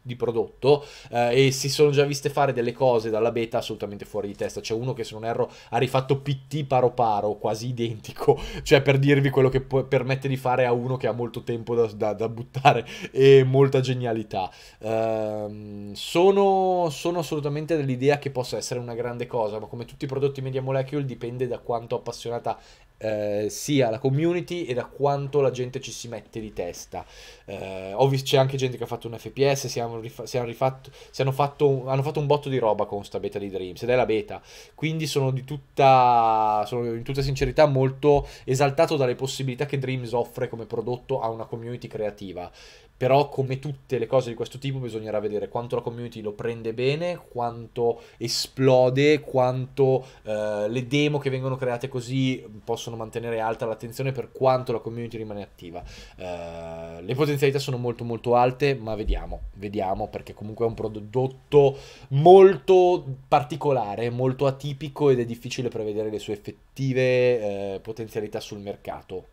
di prodotto eh, e si sono già viste fare delle cose dalla beta assolutamente fuori di testa. C'è uno che se non erro ha rifatto PT paro paro, quasi identico, cioè per dirvi quello che può, permette di fare a uno che ha molto tempo da, da, da buttare e molta genialità. Ehm, sono, sono, assolutamente dell'idea che possa essere una grande cosa, ma come tutti i prodotti media molecule dipende da quanto appassionata eh, sia la community e da quanto la gente ci si mette di testa. Eh, ho visto, c'è anche gente che ha fatto un FPS, si hanno, rifa- si hanno, rifatto, si hanno, fatto, hanno fatto un botto di roba con questa beta di Dreams ed è la beta. Quindi sono, di tutta, sono in tutta sincerità molto esaltato dalle possibilità che Dreams offre come prodotto a una community creativa. Però come tutte le cose di questo tipo bisognerà vedere quanto la community lo prende bene, quanto esplode, quanto eh, le demo che vengono create così possono mantenere alta l'attenzione per quanto la community rimane attiva. Eh, le potenzialità sono molto molto alte, ma vediamo, vediamo perché comunque è un prodotto molto particolare, molto atipico ed è difficile prevedere le sue effettive eh, potenzialità sul mercato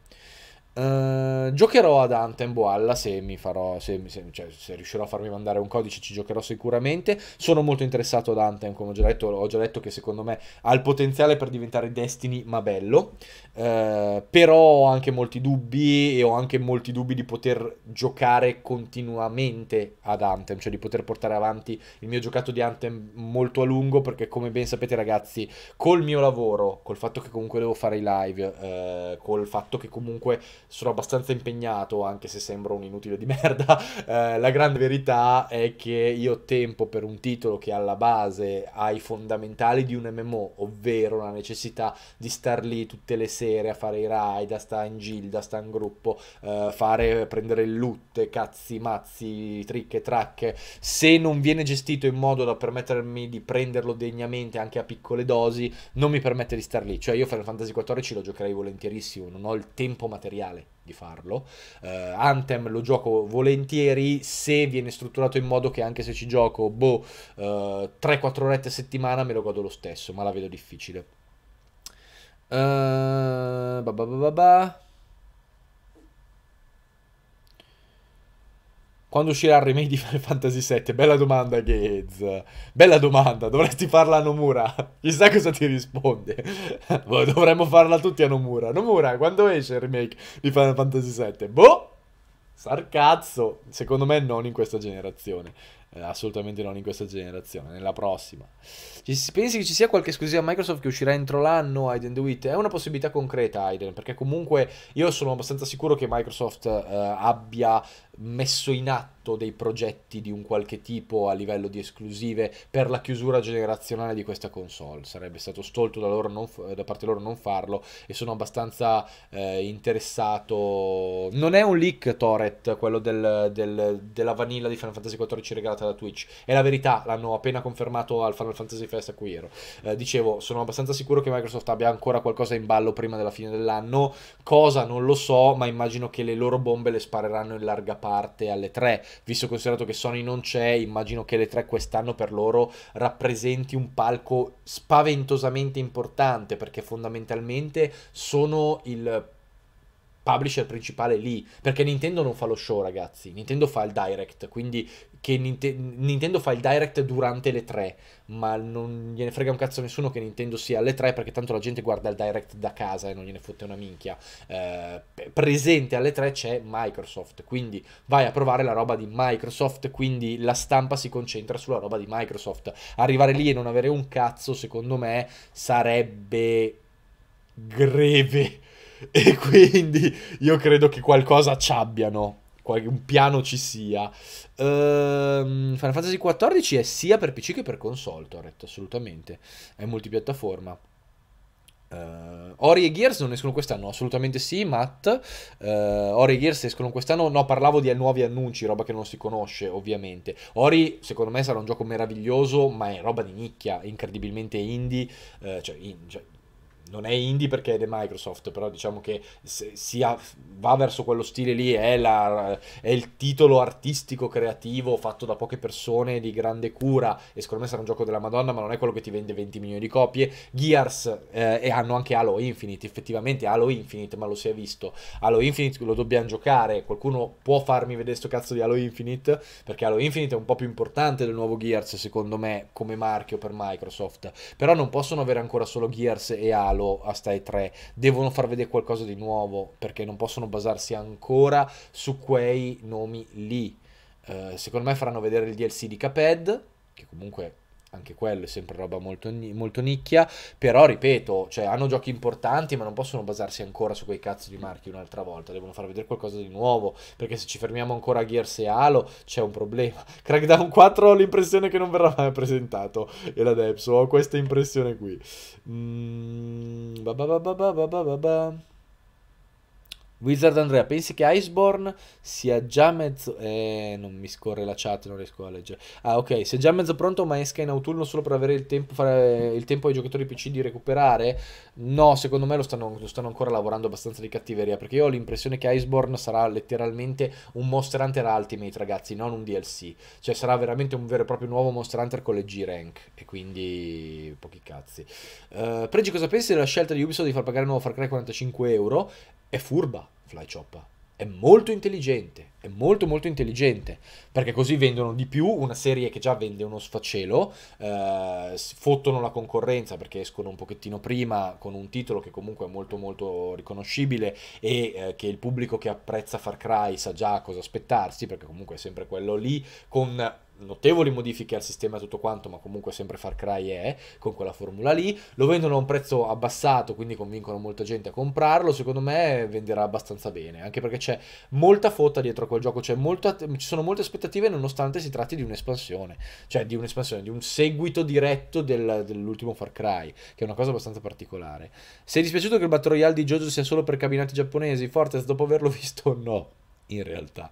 eh, giocherò ad Antemboalla se mi farò. Se, se, cioè, se, riuscirò a farmi mandare un codice, ci giocherò sicuramente. Sono molto interessato ad Antem, come ho già detto. Ho già detto che secondo me ha il potenziale per diventare Destiny, ma bello. Uh, però ho anche molti dubbi e ho anche molti dubbi di poter giocare continuamente ad Antem, cioè di poter portare avanti il mio giocato di Antem molto a lungo. Perché, come ben sapete, ragazzi, col mio lavoro, col fatto che comunque devo fare i live, uh, col fatto che comunque sono abbastanza impegnato, anche se sembro un inutile di merda. Eh, la grande verità è che io ho tempo per un titolo che alla base ha i fondamentali di un MMO, ovvero la necessità di star lì tutte le sere a fare i raid, a stare in gilda, a stare in gruppo, eh, fare, prendere il loot, cazzi, mazzi, trick e track. Se non viene gestito in modo da permettermi di prenderlo degnamente anche a piccole dosi, non mi permette di star lì. Cioè io Final Fantasy XIV lo giocherei volentierissimo, non ho il tempo materiale di farlo. Uh, Anthem lo gioco volentieri se viene strutturato in modo che anche se ci gioco, boh, uh, 3-4 ore a settimana me lo godo lo stesso, ma la vedo difficile. Uh, eh, bah bah bah Quando uscirà il remake di Final Fantasy VII? Bella domanda, Gates. Bella domanda, dovresti farla a Nomura. Chissà cosa ti risponde. Boh, dovremmo farla tutti a Nomura. Nomura, quando esce il remake di Final Fantasy VII? Boh! Sarcazzo! Secondo me non in questa generazione. Eh, assolutamente non in questa generazione, nella prossima. pensi che ci sia qualche esclusiva Microsoft che uscirà entro l'anno Aiden DeWitt? È una possibilità concreta Aiden, perché comunque io sono abbastanza sicuro che Microsoft eh, abbia messo in atto dei progetti di un qualche tipo a livello di esclusive per la chiusura generazionale di questa console. Sarebbe stato stolto da, f- da parte loro non farlo e sono abbastanza eh, interessato. Non è un leak Toret, quello del, del, della vanilla di Final Fantasy XIV regalata da Twitch. È la verità, l'hanno appena confermato al Final Fantasy Fest a cui ero. Eh, dicevo, sono abbastanza sicuro che Microsoft abbia ancora qualcosa in ballo prima della fine dell'anno. Cosa non lo so, ma immagino che le loro bombe le spareranno in larga parte alle 3, visto considerato che Sony non c'è, immagino che le 3 quest'anno per loro rappresenti un palco spaventosamente importante perché fondamentalmente sono il publisher principale lì, perché Nintendo non fa lo show ragazzi, Nintendo fa il direct, quindi che Ninte- Nintendo fa il direct durante le tre. ma non gliene frega un cazzo a nessuno che Nintendo sia alle tre. perché tanto la gente guarda il direct da casa e non gliene fotte una minchia. Eh, presente alle tre c'è Microsoft, quindi vai a provare la roba di Microsoft, quindi la stampa si concentra sulla roba di Microsoft. Arrivare lì e non avere un cazzo, secondo me, sarebbe greve E quindi io credo che qualcosa ci abbiano, un piano ci sia. Ehm, Final Fantasy XIV è sia per PC che per console, Torret, assolutamente. È multipiattaforma. Uh, Ori e Gears non escono quest'anno? Assolutamente sì, Matt. Uh, Ori e Gears escono quest'anno? No, parlavo di nuovi annunci, roba che non si conosce, ovviamente. Ori, secondo me, sarà un gioco meraviglioso, ma è roba di nicchia, incredibilmente indie. Uh, cioè, in, cioè, non è indie perché è di Microsoft, però diciamo che sia, va verso quello stile lì, è, la, è, il titolo artistico creativo fatto da poche persone di grande cura e secondo me sarà un gioco della Madonna, ma non è quello che ti vende 20 milioni di copie. Gears eh, e hanno anche Halo Infinite, effettivamente Halo Infinite, ma lo si è visto. Halo Infinite lo dobbiamo giocare, qualcuno può farmi vedere sto cazzo di Halo Infinite, perché Halo Infinite è un po' più importante del nuovo Gears secondo me come marchio per Microsoft, però non possono avere ancora solo Gears e Halo solo a stai 3, devono far vedere qualcosa di nuovo perché non possono basarsi ancora su quei nomi lì. Uh, secondo me faranno vedere il DLC di Caped, che comunque anche quello è sempre roba molto, molto nicchia, però ripeto, cioè, hanno giochi importanti ma non possono basarsi ancora su quei cazzo di marchi un'altra volta, devono far vedere qualcosa di nuovo, perché se ci fermiamo ancora a Gears e Halo c'è un problema. Crackdown 4 ho l'impressione che non verrà mai presentato, e la Depso, ho questa impressione qui. Mm, ba ba ba ba ba ba ba ba. Wizard Andrea, pensi che Iceborne sia già mezzo... Eh, non mi scorre la chat, non riesco a leggere. Ah, ok, se già mezzo pronto ma esca in autunno solo per avere il tempo, fare il tempo ai giocatori PC di recuperare? No, secondo me lo stanno, lo stanno ancora lavorando abbastanza di cattiveria, perché io ho l'impressione che Iceborne sarà letteralmente un Monster Hunter Ultimate, ragazzi, non un DLC. Cioè sarà veramente un vero e proprio nuovo Monster Hunter con le G-Rank, e quindi pochi cazzi. Uh, Pregi, cosa pensi della scelta di Ubisoft di far pagare il nuovo Far Cry 45 euro? è furba Fly Choppa, è molto intelligente, è molto molto intelligente, perché così vendono di più una serie che già vende uno sfacelo, eh, fottono la concorrenza perché escono un pochettino prima con un titolo che comunque è molto molto riconoscibile e eh, che il pubblico che apprezza Far Cry sa già cosa aspettarsi, perché comunque è sempre quello lì, con notevoli modifiche al sistema e tutto quanto, ma comunque sempre Far Cry è con quella formula lì. Lo vendono a un prezzo abbassato, quindi convincono molta gente a comprarlo. Secondo me venderà abbastanza bene, anche perché c'è molta fotta dietro a quel gioco, molta, ci sono molte aspettative nonostante si tratti di un'espansione, cioè di un'espansione, di un seguito diretto del, dell'ultimo Far Cry, che è una cosa abbastanza particolare. Sei dispiaciuto che il Battle Royale di JoJo sia solo per cabinati giapponesi? Fortes, dopo averlo visto, no in realtà.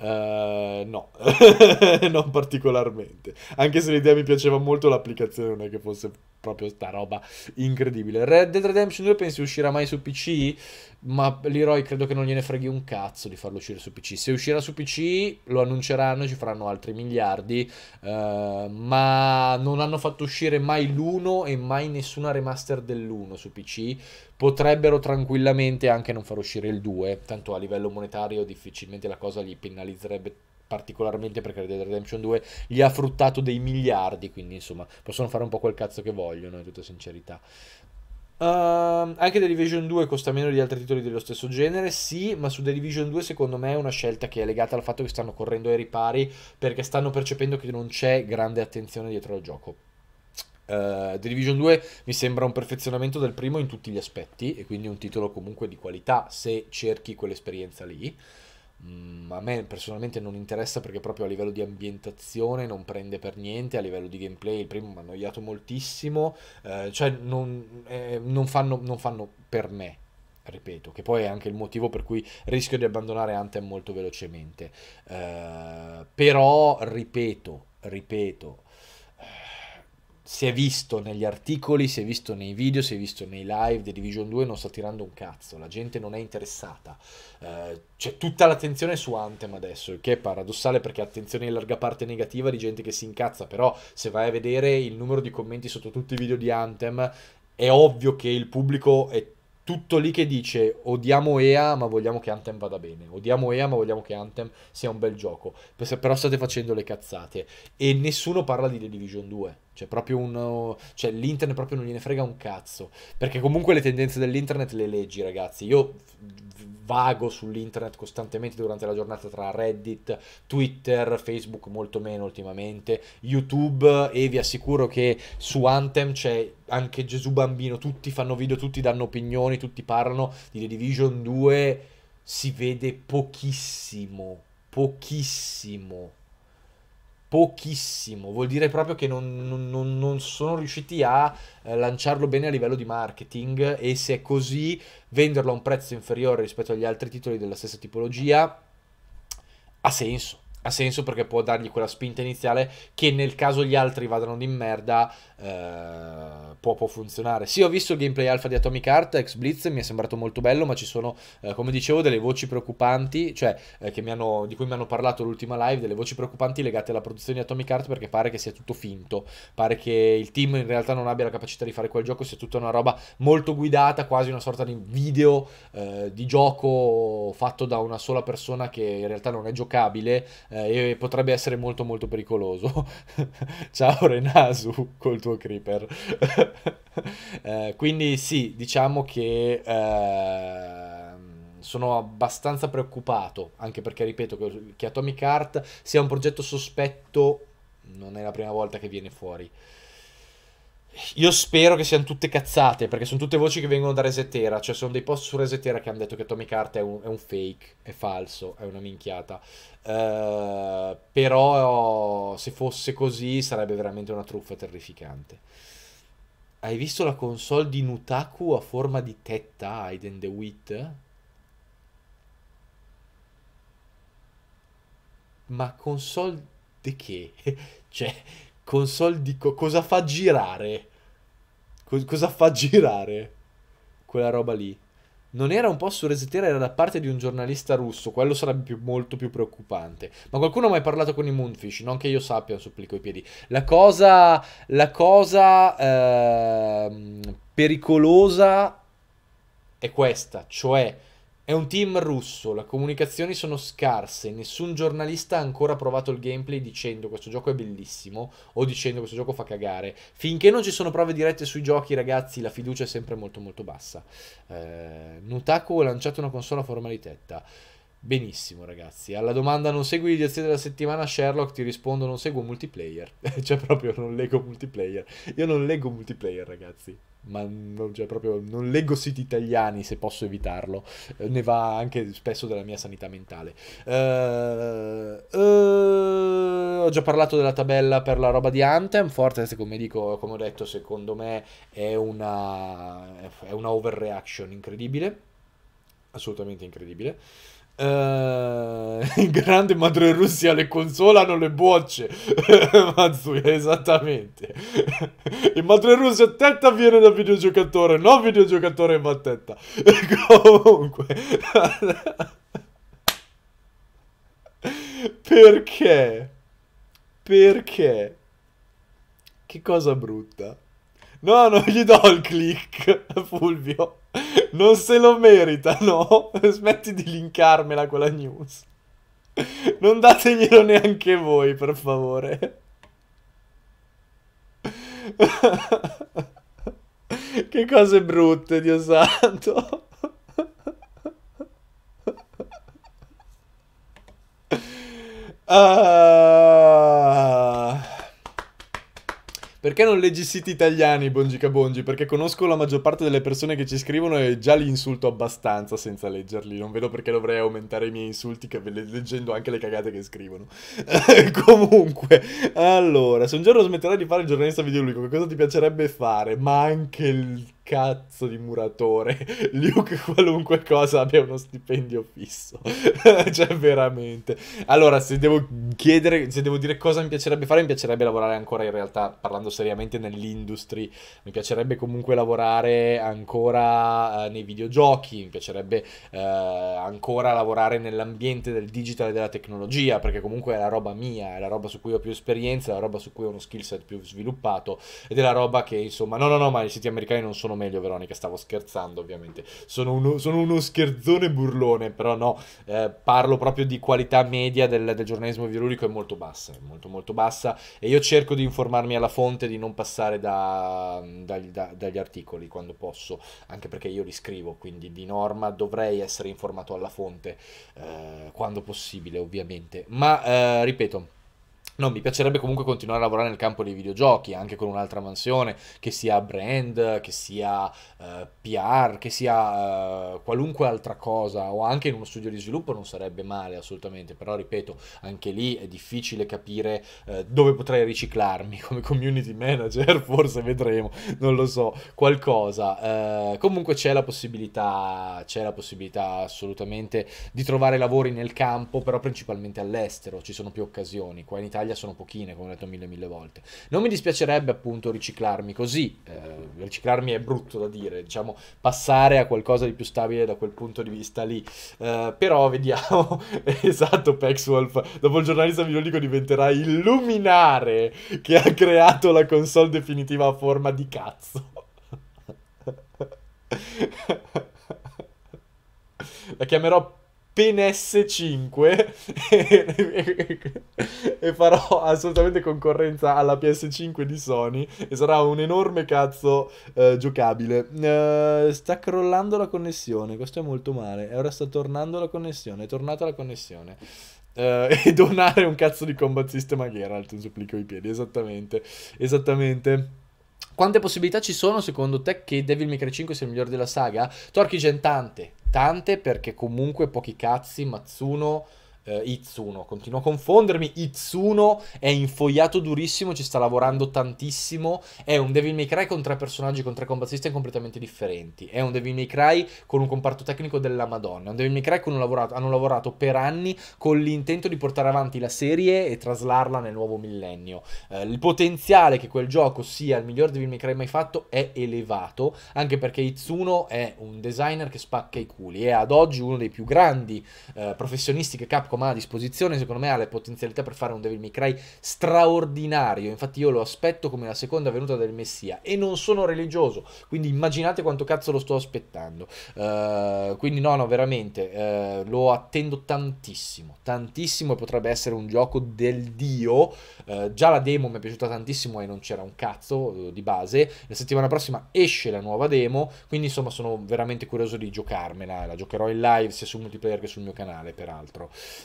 Uh, no, non particolarmente. Anche se l'idea mi piaceva molto, l'applicazione non è che fosse proprio sta roba incredibile. Red Dead Redemption 2 pensi uscirà mai su PC? ma Leroy credo che non gliene freghi un cazzo di farlo uscire su PC. Se uscirà su PC lo annunceranno, e ci faranno altri miliardi, eh, ma non hanno fatto uscire mai l'uno e mai nessuna remaster dell'1 su PC. Potrebbero tranquillamente anche non far uscire il 2, tanto a livello monetario difficilmente la cosa li penalizzerebbe particolarmente perché Red Dead Redemption 2 gli ha fruttato dei miliardi, quindi insomma possono fare un po' quel cazzo che vogliono in tutta sincerità. Ehm, anche The Division 2 costa meno di altri titoli dello stesso genere, sì, ma su The Division 2 secondo me è una scelta che è legata al fatto che stanno correndo ai ripari perché stanno percependo che non c'è grande attenzione dietro al gioco. Uh, The Division 2 mi sembra un perfezionamento del primo in tutti gli aspetti e quindi un titolo comunque di qualità se cerchi quell'esperienza lì. Mm, a me personalmente non interessa perché proprio a livello di ambientazione non prende per niente, a livello di gameplay il primo mi ha annoiato moltissimo, eh, cioè non, eh, non, fanno, non fanno per me ripeto, che poi è anche il motivo per cui rischio di abbandonare Anthem molto velocemente. Eh, però, ripeto, ripeto, si è visto negli articoli, si è visto nei video, si è visto nei live, The Division 2 non sta tirando un cazzo, la gente non è interessata. Eh, c'è tutta l'attenzione su Anthem adesso, che è paradossale perché attenzione in larga parte negativa di gente che si incazza, però se vai a vedere il numero di commenti sotto tutti i video di Anthem, è ovvio che il pubblico è tutto lì che dice odiamo EA ma vogliamo che Anthem vada bene, odiamo EA ma vogliamo che Anthem sia un bel gioco, però state facendo le cazzate e nessuno parla di The Division 2 cioè, proprio un. cioè, l'internet proprio non gliene frega un cazzo. Perché comunque le tendenze dell'internet le leggi, ragazzi. Io vago sull'internet costantemente durante la giornata tra Reddit, Twitter, Facebook, molto meno ultimamente, YouTube e vi assicuro che su Anthem c'è anche Gesù Bambino, tutti fanno video, tutti danno opinioni, tutti parlano di The Division 2, si vede pochissimo, pochissimo pochissimo, vuol dire proprio che non, non, non sono riusciti a eh, lanciarlo bene a livello di marketing e se è così venderlo a un prezzo inferiore rispetto agli altri titoli della stessa tipologia ha senso. Ha senso perché può dargli quella spinta iniziale che nel caso gli altri vadano di merda eh, può, può, funzionare. Sì, ho visto il gameplay alfa di Atomic Heart, ex Blitz, mi è sembrato molto bello, ma ci sono, eh, come dicevo, delle voci preoccupanti, cioè eh, hanno, di cui mi hanno parlato l'ultima live, delle voci preoccupanti legate alla produzione di Atomic Heart perché pare che sia tutto finto, pare che il team in realtà non abbia la capacità di fare quel gioco, sia tutta una roba molto guidata, quasi una sorta di video eh, di gioco fatto da una sola persona che in realtà non è giocabile eh, e potrebbe essere molto molto pericoloso. Ciao Renasu, col tuo tuo creeper. eh, quindi sì, diciamo che eh, sono abbastanza preoccupato, anche perché ripeto che, che Atomic Heart sia un progetto sospetto, non è la prima volta che viene fuori. Io spero che siano tutte cazzate, perché sono tutte voci che vengono da Resetera, cioè sono dei post su Resetera che hanno detto che Tommy Carter è un, è un fake, è falso, è una minchiata. Uh, però se fosse così sarebbe veramente una truffa terrificante. Hai visto la console di Nutaku a forma di tetta, Aiden DeWitt? Ma console di che? cioè console di co- cosa fa girare? Co- cosa fa girare? Quella roba lì. Non era un po' su Resetera, era da parte di un giornalista russo, quello sarebbe più, molto più preoccupante. Ma qualcuno ha mai parlato con i Moonfish? Non che io sappia, supplico i piedi. La cosa, la cosa eh, pericolosa è questa, cioè è un team russo, le comunicazioni sono scarse, nessun giornalista ha ancora provato il gameplay dicendo questo gioco è bellissimo o dicendo questo gioco fa cagare. Finché non ci sono prove dirette sui giochi, ragazzi, la fiducia è sempre molto molto bassa. Eh, Nutaku ha lanciato una console a forma di tetta. Benissimo, ragazzi. Alla domanda non segui i della settimana, Sherlock ti rispondo non seguo multiplayer. cioè proprio non leggo multiplayer. Io non leggo multiplayer, ragazzi ma non, cioè, proprio non leggo siti italiani se posso evitarlo, eh, ne va anche spesso della mia sanità mentale. Uh, uh, ho già parlato della tabella per la roba di Anthem, Fortnite come, dico, come ho detto secondo me è una, è una overreaction incredibile, assolutamente incredibile. Uh, grande madre Russia le consolano le bocce. Mazzuya, esattamente. Il madre Russia tetta viene da videogiocatore, non videogiocatore ma tetta. Comunque. Perché? Perché? Che cosa brutta. No, non gli do il click, Fulvio. Non se lo meritano. Smetti di linkarmela quella news. Non dateglielo neanche voi, per favore. che cose brutte, Dio santo. ah. Perché non leggi siti italiani, Bongica Bongi? Perché conosco la maggior parte delle persone che ci scrivono e già li insulto abbastanza senza leggerli. Non vedo perché dovrei aumentare i miei insulti leggendo anche le cagate che scrivono. Comunque, allora, se un giorno smetterai di fare il giornalista videoludico, che cosa ti piacerebbe fare? Ma anche il cazzo di muratore. Luke qualunque cosa abbia uno stipendio fisso. cioè, veramente. Allora, se devo chiedere, se devo dire cosa mi piacerebbe fare, mi piacerebbe lavorare ancora in realtà, parlando seriamente, nell'industry. Mi piacerebbe comunque lavorare ancora eh, nei videogiochi, mi piacerebbe eh, ancora lavorare nell'ambiente del digitale e della tecnologia, perché comunque è la roba mia, è la roba su cui ho più esperienza, è la roba su cui ho uno skill set più sviluppato, ed è la roba che, insomma, no, no, no, ma i siti americani non sono meglio Veronica, stavo scherzando ovviamente. Sono uno, sono uno scherzone burlone, però no, eh, parlo proprio di qualità media del, del giornalismo virurico è molto bassa, è molto molto bassa e io cerco di informarmi alla fonte, di non passare da, dagli, da, dagli articoli quando posso, anche perché io li scrivo, quindi di norma dovrei essere informato alla fonte eh, quando possibile ovviamente. Ma eh, ripeto, No, mi piacerebbe comunque continuare a lavorare nel campo dei videogiochi, anche con un'altra mansione, che sia brand, che sia uh, eh, PR, che sia uh, qualunque altra cosa, o anche in uno studio di sviluppo non sarebbe male assolutamente, però ripeto, anche lì è difficile capire uh, dove potrei riciclarmi come community manager, forse vedremo, non lo so, qualcosa. comunque c'è la possibilità, c'è la possibilità assolutamente di trovare lavori nel campo, però principalmente all'estero, ci sono più occasioni, qua in Italia Italia sono pochine, come ho detto mille mille volte. Non mi dispiacerebbe appunto riciclarmi così, eh, riciclarmi è brutto da dire, diciamo passare a qualcosa di più stabile da quel punto di vista lì, eh, però vediamo, esatto Pexwolf, dopo il giornalista Milonico diventerà il luminare che ha creato la console definitiva a forma di cazzo. La chiamerò PNS5 e farò assolutamente concorrenza alla PS5 di Sony e sarà un enorme cazzo eh, giocabile. Uh, sta crollando la connessione, questo è molto male. E ora sta tornando la connessione, è tornata la connessione. Uh, e donare un cazzo di combat system a Geralt, supplico i piedi, esattamente, esattamente. Quante possibilità ci sono secondo te che Devil May Cry 5 sia il migliore della saga? Torchi Gentante, tante perché comunque pochi cazzi Matsuno eh, Itsuno. Continuo a confondermi. Itsuno è infogliato durissimo, ci sta lavorando tantissimo. È un Devil May Cry con tre personaggi, con tre combat system completamente differenti. È un Devil May Cry con un comparto tecnico della Madonna. È un Devil May Cry con un lavorato, hanno lavorato per anni con l'intento di portare avanti la serie e traslarla nel nuovo millennio. Eh, il potenziale che quel gioco sia il miglior Devil May Cry mai fatto è elevato, anche perché Itsuno è un designer che spacca i culi È ad oggi uno dei più grandi eh, professionisti che capita Capcom ha a disposizione, secondo me ha le potenzialità per fare un Devil May Cry straordinario. Infatti io lo aspetto come la seconda venuta del Messia e non sono religioso, quindi immaginate quanto cazzo lo sto aspettando. Uh, quindi no, no, veramente uh, lo attendo tantissimo, tantissimo e potrebbe essere un gioco del dio. Uh, già la demo mi è piaciuta tantissimo e non c'era un cazzo di base. La settimana prossima esce la nuova demo, quindi insomma sono veramente curioso di giocarmela, la giocherò in live sia su multiplayer che sul mio canale peraltro.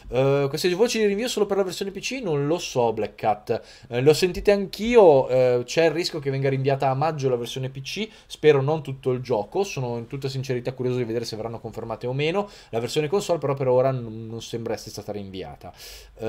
Eh, queste voci di rinvio solo per la versione PC? Non lo so, Black Cat. Uh, le sentite anch'io. Uh, c'è il rischio che venga rinviata a maggio la versione PC. Spero non tutto il gioco. Sono in tutta sincerità curioso di vedere se verranno confermate o meno. La versione console, però, per ora n- non sembra essere stata rinviata.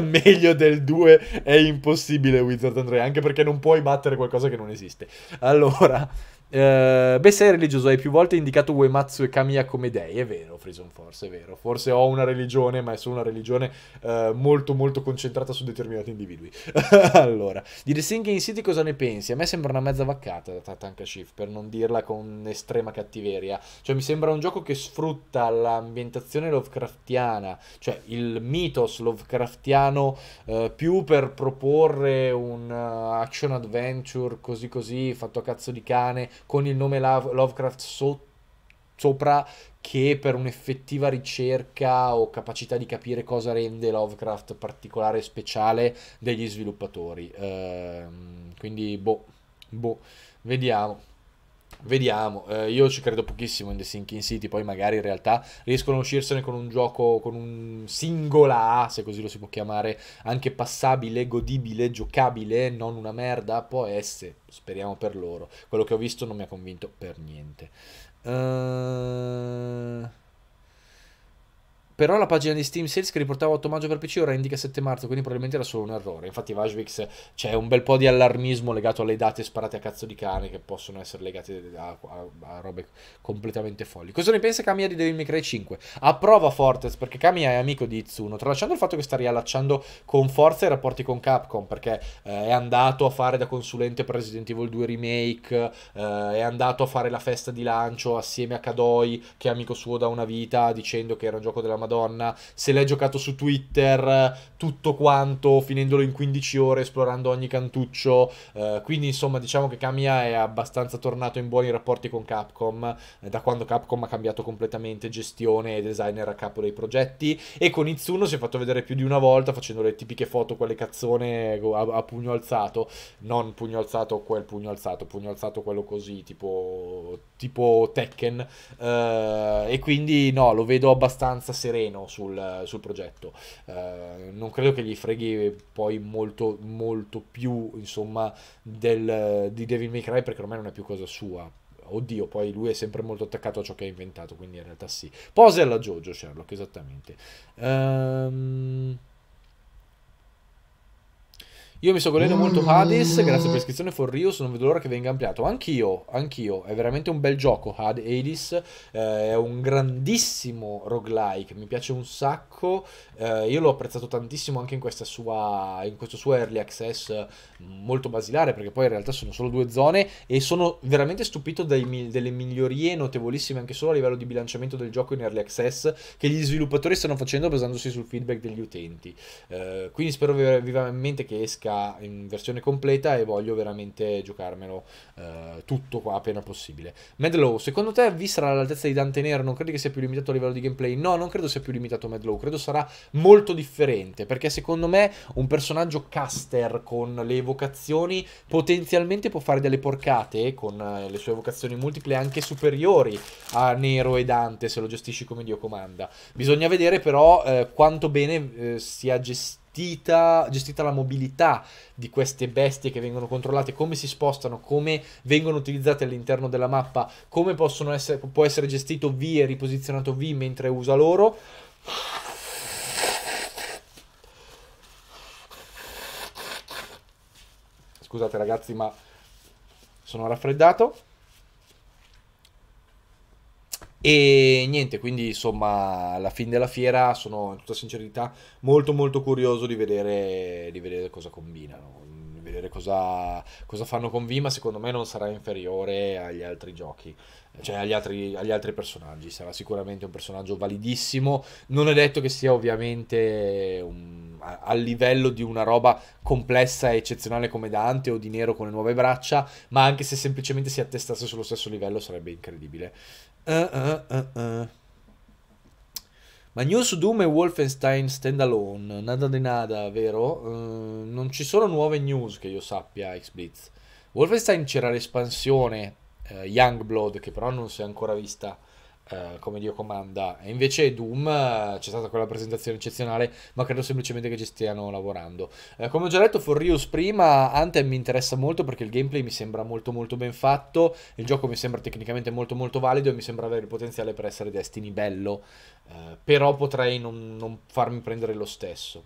meglio del 2 è impossibile, Wizard Andrea. Anche perché non puoi battere qualcosa che non esiste. Allora. Uh, eh, Bessai religioso, hai più volte indicato Uematsu e Kamiya come dei, è vero Frison forse, è vero, forse ho una religione ma è solo una religione uh, molto molto concentrata su determinati individui allora, di The Sinking City cosa ne pensi? A me sembra una mezza vaccata da Shift, per non dirla con estrema cattiveria, cioè mi sembra un gioco che sfrutta l'ambientazione lovecraftiana, cioè il mitos lovecraftiano uh, più per proporre un action adventure così così fatto a cazzo di cane con il nome Lovecraft so- sopra che per un'effettiva ricerca o capacità di capire cosa rende Lovecraft particolare e speciale degli sviluppatori. Ehm, quindi, boh, boh, vediamo. Vediamo, eh, io ci credo pochissimo in The Sinking City, poi magari in realtà riescono a uscirsene con un gioco, con un singola A, se così lo si può chiamare, anche passabile, godibile, giocabile, non una merda, può essere, speriamo per loro. Quello che ho visto non mi ha convinto per niente. Ehm... Però la pagina di Steam Sales che riportava 8 maggio per PC ora indica 7 marzo, quindi probabilmente era solo un errore. Infatti Vajvix c'è un bel po' di allarmismo legato alle date sparate a cazzo di cane che possono essere legate a, a, a robe completamente folli. Cosa ne pensa Kamiya di Devil May Cry 5? Approva Fortez perché Kamiya è amico di Itsuno, tralasciando il fatto che sta riallacciando con forza i rapporti con Capcom perché eh, è andato a fare da consulente per Resident Evil 2 Remake, eh, è andato a fare la festa di lancio assieme a Kadoi che è amico suo da una vita dicendo che era un gioco della madonna, se l'hai giocato su Twitter, tutto quanto, finendolo in 15 ore, esplorando ogni cantuccio, eh, quindi insomma diciamo che Kamiya è abbastanza tornato in buoni rapporti con Capcom, eh, da quando Capcom ha cambiato completamente gestione e designer a capo dei progetti, e con Itsuno si è fatto vedere più di una volta facendo le tipiche foto, quelle cazzone a, a pugno alzato, non pugno alzato quel pugno alzato, pugno alzato quello così, tipo tipo Tekken uh, e quindi no lo vedo abbastanza sereno sul, sul progetto uh, non credo che gli freghi poi molto molto più insomma del, di Devil May Cry perché ormai non è più cosa sua oddio poi lui è sempre molto attaccato a ciò che ha inventato quindi in realtà sì pose alla Jojo Sherlock esattamente ehm um... Io mi sto godendo molto mm. Hades, grazie per l'iscrizione For Rios, non vedo l'ora che venga ampliato. Anch'io, anch'io, è veramente un bel gioco Hades, eh, è un grandissimo roguelike, mi piace un sacco, eh, io l'ho apprezzato tantissimo anche in, questa sua, in, questo suo early access molto basilare, perché poi in realtà sono solo due zone e sono veramente stupito dai, delle migliorie notevolissime anche solo a livello di bilanciamento del gioco in early access che gli sviluppatori stanno facendo basandosi sul feedback degli utenti. Eh, quindi spero vivamente che esca esca in versione completa e voglio veramente giocarmelo eh, tutto qua appena possibile. Medlow, secondo te vi sarà all'altezza di Dante Nero? Non credi che sia più limitato a livello di gameplay? No, non credo sia più limitato Medlow, credo sarà molto differente, perché secondo me un personaggio caster con le evocazioni potenzialmente può fare delle porcate con eh, le sue evocazioni multiple anche superiori a Nero e Dante se lo gestisci come Dio comanda. Bisogna vedere però eh, quanto bene eh, sia gestito gestita, gestita la mobilità di queste bestie che vengono controllate, come si spostano, come vengono utilizzate all'interno della mappa, come possono essere, può essere gestito V e riposizionato V mentre usa loro. Scusate ragazzi, ma sono raffreddato. E niente, quindi insomma, alla fine della fiera sono in tutta sincerità molto molto curioso di vedere, di vedere cosa combinano, di vedere cosa, cosa fanno con V, ma secondo me non sarà inferiore agli altri giochi cioè agli altri, agli altri, personaggi. Sarà sicuramente un personaggio validissimo. Non è detto che sia ovviamente un, a, a, livello di una roba complessa e eccezionale come Dante o di Nero con le nuove braccia, ma anche se semplicemente si attestasse sullo stesso livello sarebbe incredibile. Uh, uh, uh, Ma News su Doom e Wolfenstein standalone, nada di nada, vero? Eh, non ci sono nuove news che io sappia, X-Blitz. Wolfenstein c'era l'espansione eh, Youngblood, che però non si è ancora vista. Uh, come Dio comanda. E invece Doom uh, c'è stata quella presentazione eccezionale, ma credo semplicemente che ci stiano lavorando. Uh, come ho già detto, For Reals prima, Anthem mi interessa molto perché il gameplay mi sembra molto molto ben fatto, il gioco mi sembra tecnicamente molto molto valido e mi sembra avere il potenziale per essere Destiny bello, però potrei non, non farmi prendere lo stesso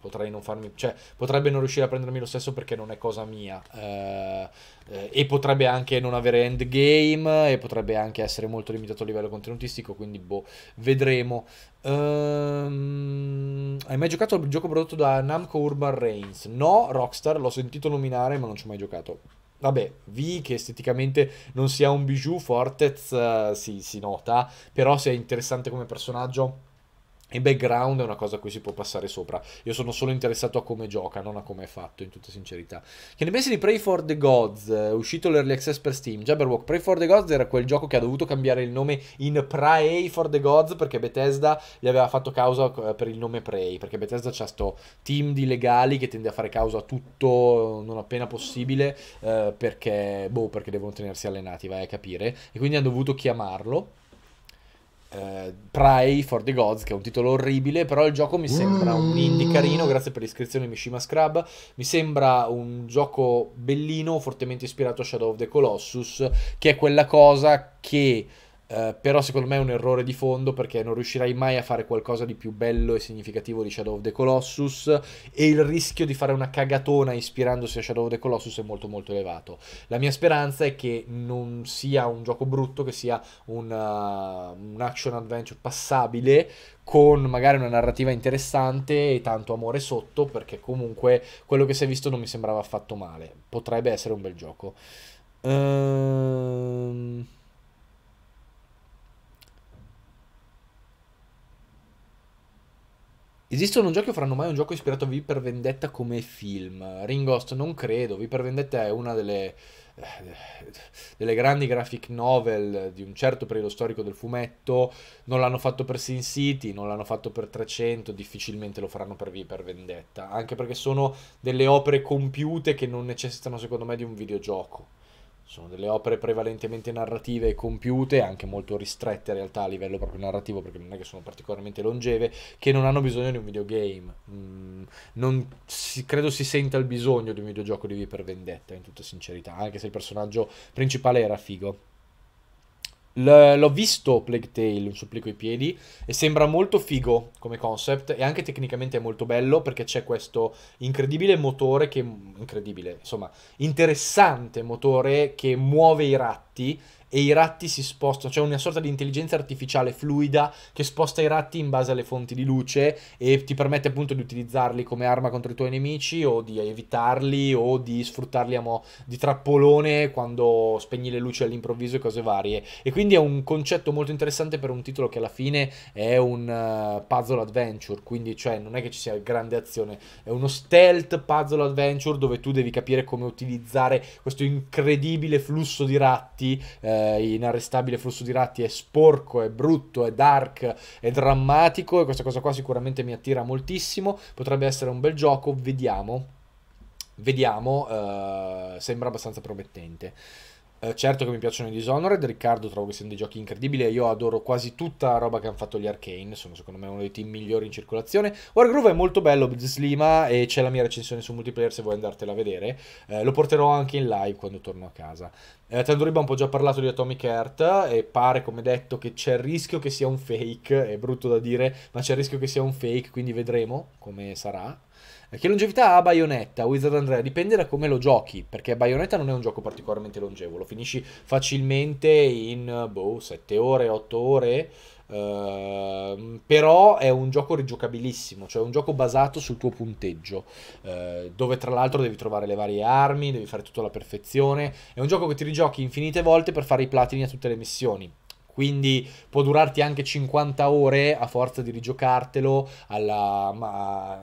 potrei non farmi, cioè potrebbe non riuscire a prendermi lo stesso perché non è cosa mia eh, eh, e potrebbe anche non avere endgame e potrebbe anche essere molto limitato a livello contenutistico, quindi boh, vedremo. Um, hai mai giocato al gioco prodotto da Namco Urban Reigns? No, Rockstar, l'ho sentito nominare ma non ci ho mai giocato. Vabbè, V che esteticamente non sia un bijou, Fortez uh, eh, si, si nota, però se è interessante come personaggio il background è una cosa a cui si può passare sopra. Io sono solo interessato a come gioca, non a come è fatto, in tutta sincerità. Che ne pensi di Pray for the Gods? È uscito l'Early Access per Steam. Jabberwock, Pray for the Gods era quel gioco che ha dovuto cambiare il nome in Pray for the Gods perché Bethesda gli aveva fatto causa eh, per il nome Pray. Perché Bethesda c'ha sto team di legali che tende a fare causa a tutto non appena possibile eh, perché, boh, perché devono tenersi allenati, vai a capire. E quindi hanno dovuto chiamarlo eh, Pray for the Gods, che è un titolo orribile, però il gioco mi sembra un indie mm. carino, grazie per l'iscrizione Mishima Scrub, mi sembra un gioco bellino, fortemente ispirato a Shadow of the Colossus, che è quella cosa che eh, però secondo me è un errore di fondo perché non riuscirai mai a fare qualcosa di più bello e significativo di Shadow of the Colossus e il rischio di fare una cagatona ispirandosi a Shadow of the Colossus è molto molto elevato. La mia speranza è che non sia un gioco brutto, che sia un, uh, un action adventure passabile con magari una narrativa interessante e tanto amore sotto perché comunque quello che si è visto non mi sembrava affatto male. Potrebbe essere un bel gioco. Ehm... Um... Esistono giochi o faranno mai un gioco ispirato a V per Vendetta come film? Ringost non credo, V per Vendetta è una delle, eh, delle grandi graphic novel di un certo periodo storico del fumetto, non l'hanno fatto per Sin City, non l'hanno fatto per 300, difficilmente lo faranno per V per Vendetta, anche perché sono delle opere compiute che non necessitano secondo me di un videogioco. Sono delle opere prevalentemente narrative e compiute, anche molto ristrette in realtà a livello proprio narrativo, perché non è che sono particolarmente longeve, che non hanno bisogno di un videogame. Mm, non si, credo si senta il bisogno di un videogioco di V per vendetta, in tutta sincerità, anche se il personaggio principale era figo. L- l'ho visto Plague Tale su supplico i Piedi e sembra molto figo come concept e anche tecnicamente è molto bello perché c'è questo incredibile motore che... incredibile, insomma, interessante motore che muove i ratti e i ratti si spostano, cioè una sorta di intelligenza artificiale fluida che sposta i ratti in base alle fonti di luce e ti permette appunto di utilizzarli come arma contro i tuoi nemici o di evitarli o di sfruttarli a mo' di trappolone quando spegni le luci all'improvviso e cose varie. E quindi è un concetto molto interessante per un titolo che alla fine è un uh, puzzle adventure, quindi cioè non è che ci sia grande azione, è uno stealth puzzle adventure dove tu devi capire come utilizzare questo incredibile flusso di ratti eh, eh, inarrestabile flusso di ratti è sporco, è brutto, è dark, è drammatico e questa cosa qua sicuramente mi attira moltissimo, potrebbe essere un bel gioco, vediamo, vediamo, eh, sembra abbastanza promettente. Eh, certo che mi piacciono i Dishonored, Riccardo trovo che siano dei giochi incredibili e io adoro quasi tutta la roba che hanno fatto gli Arcane, sono secondo me uno dei team migliori in circolazione. Wargroove è molto bello, Slima, e c'è la mia recensione su multiplayer se vuoi andartela a vedere, eh, lo porterò anche in live quando torno a casa. Eh, Tanduriba un po' già parlato di Atomic Heart e pare, come detto, che c'è il rischio che sia un fake, è brutto da dire, ma c'è il rischio che sia un fake, quindi vedremo come sarà. Che longevità ha Bayonetta, Wizard Andrea? Dipende da come lo giochi, perché Bayonetta non è un gioco particolarmente longevo, lo finisci facilmente in, boh, 7 ore, 8 ore, Uh, però è un gioco rigiocabilissimo, cioè un gioco basato sul tuo punteggio, uh, dove tra l'altro devi trovare le varie armi, devi fare tutto alla perfezione. È un gioco che ti rigiochi infinite volte per fare i platini a tutte le missioni. Quindi può durarti anche 50 ore a forza di rigiocartelo alla, ma,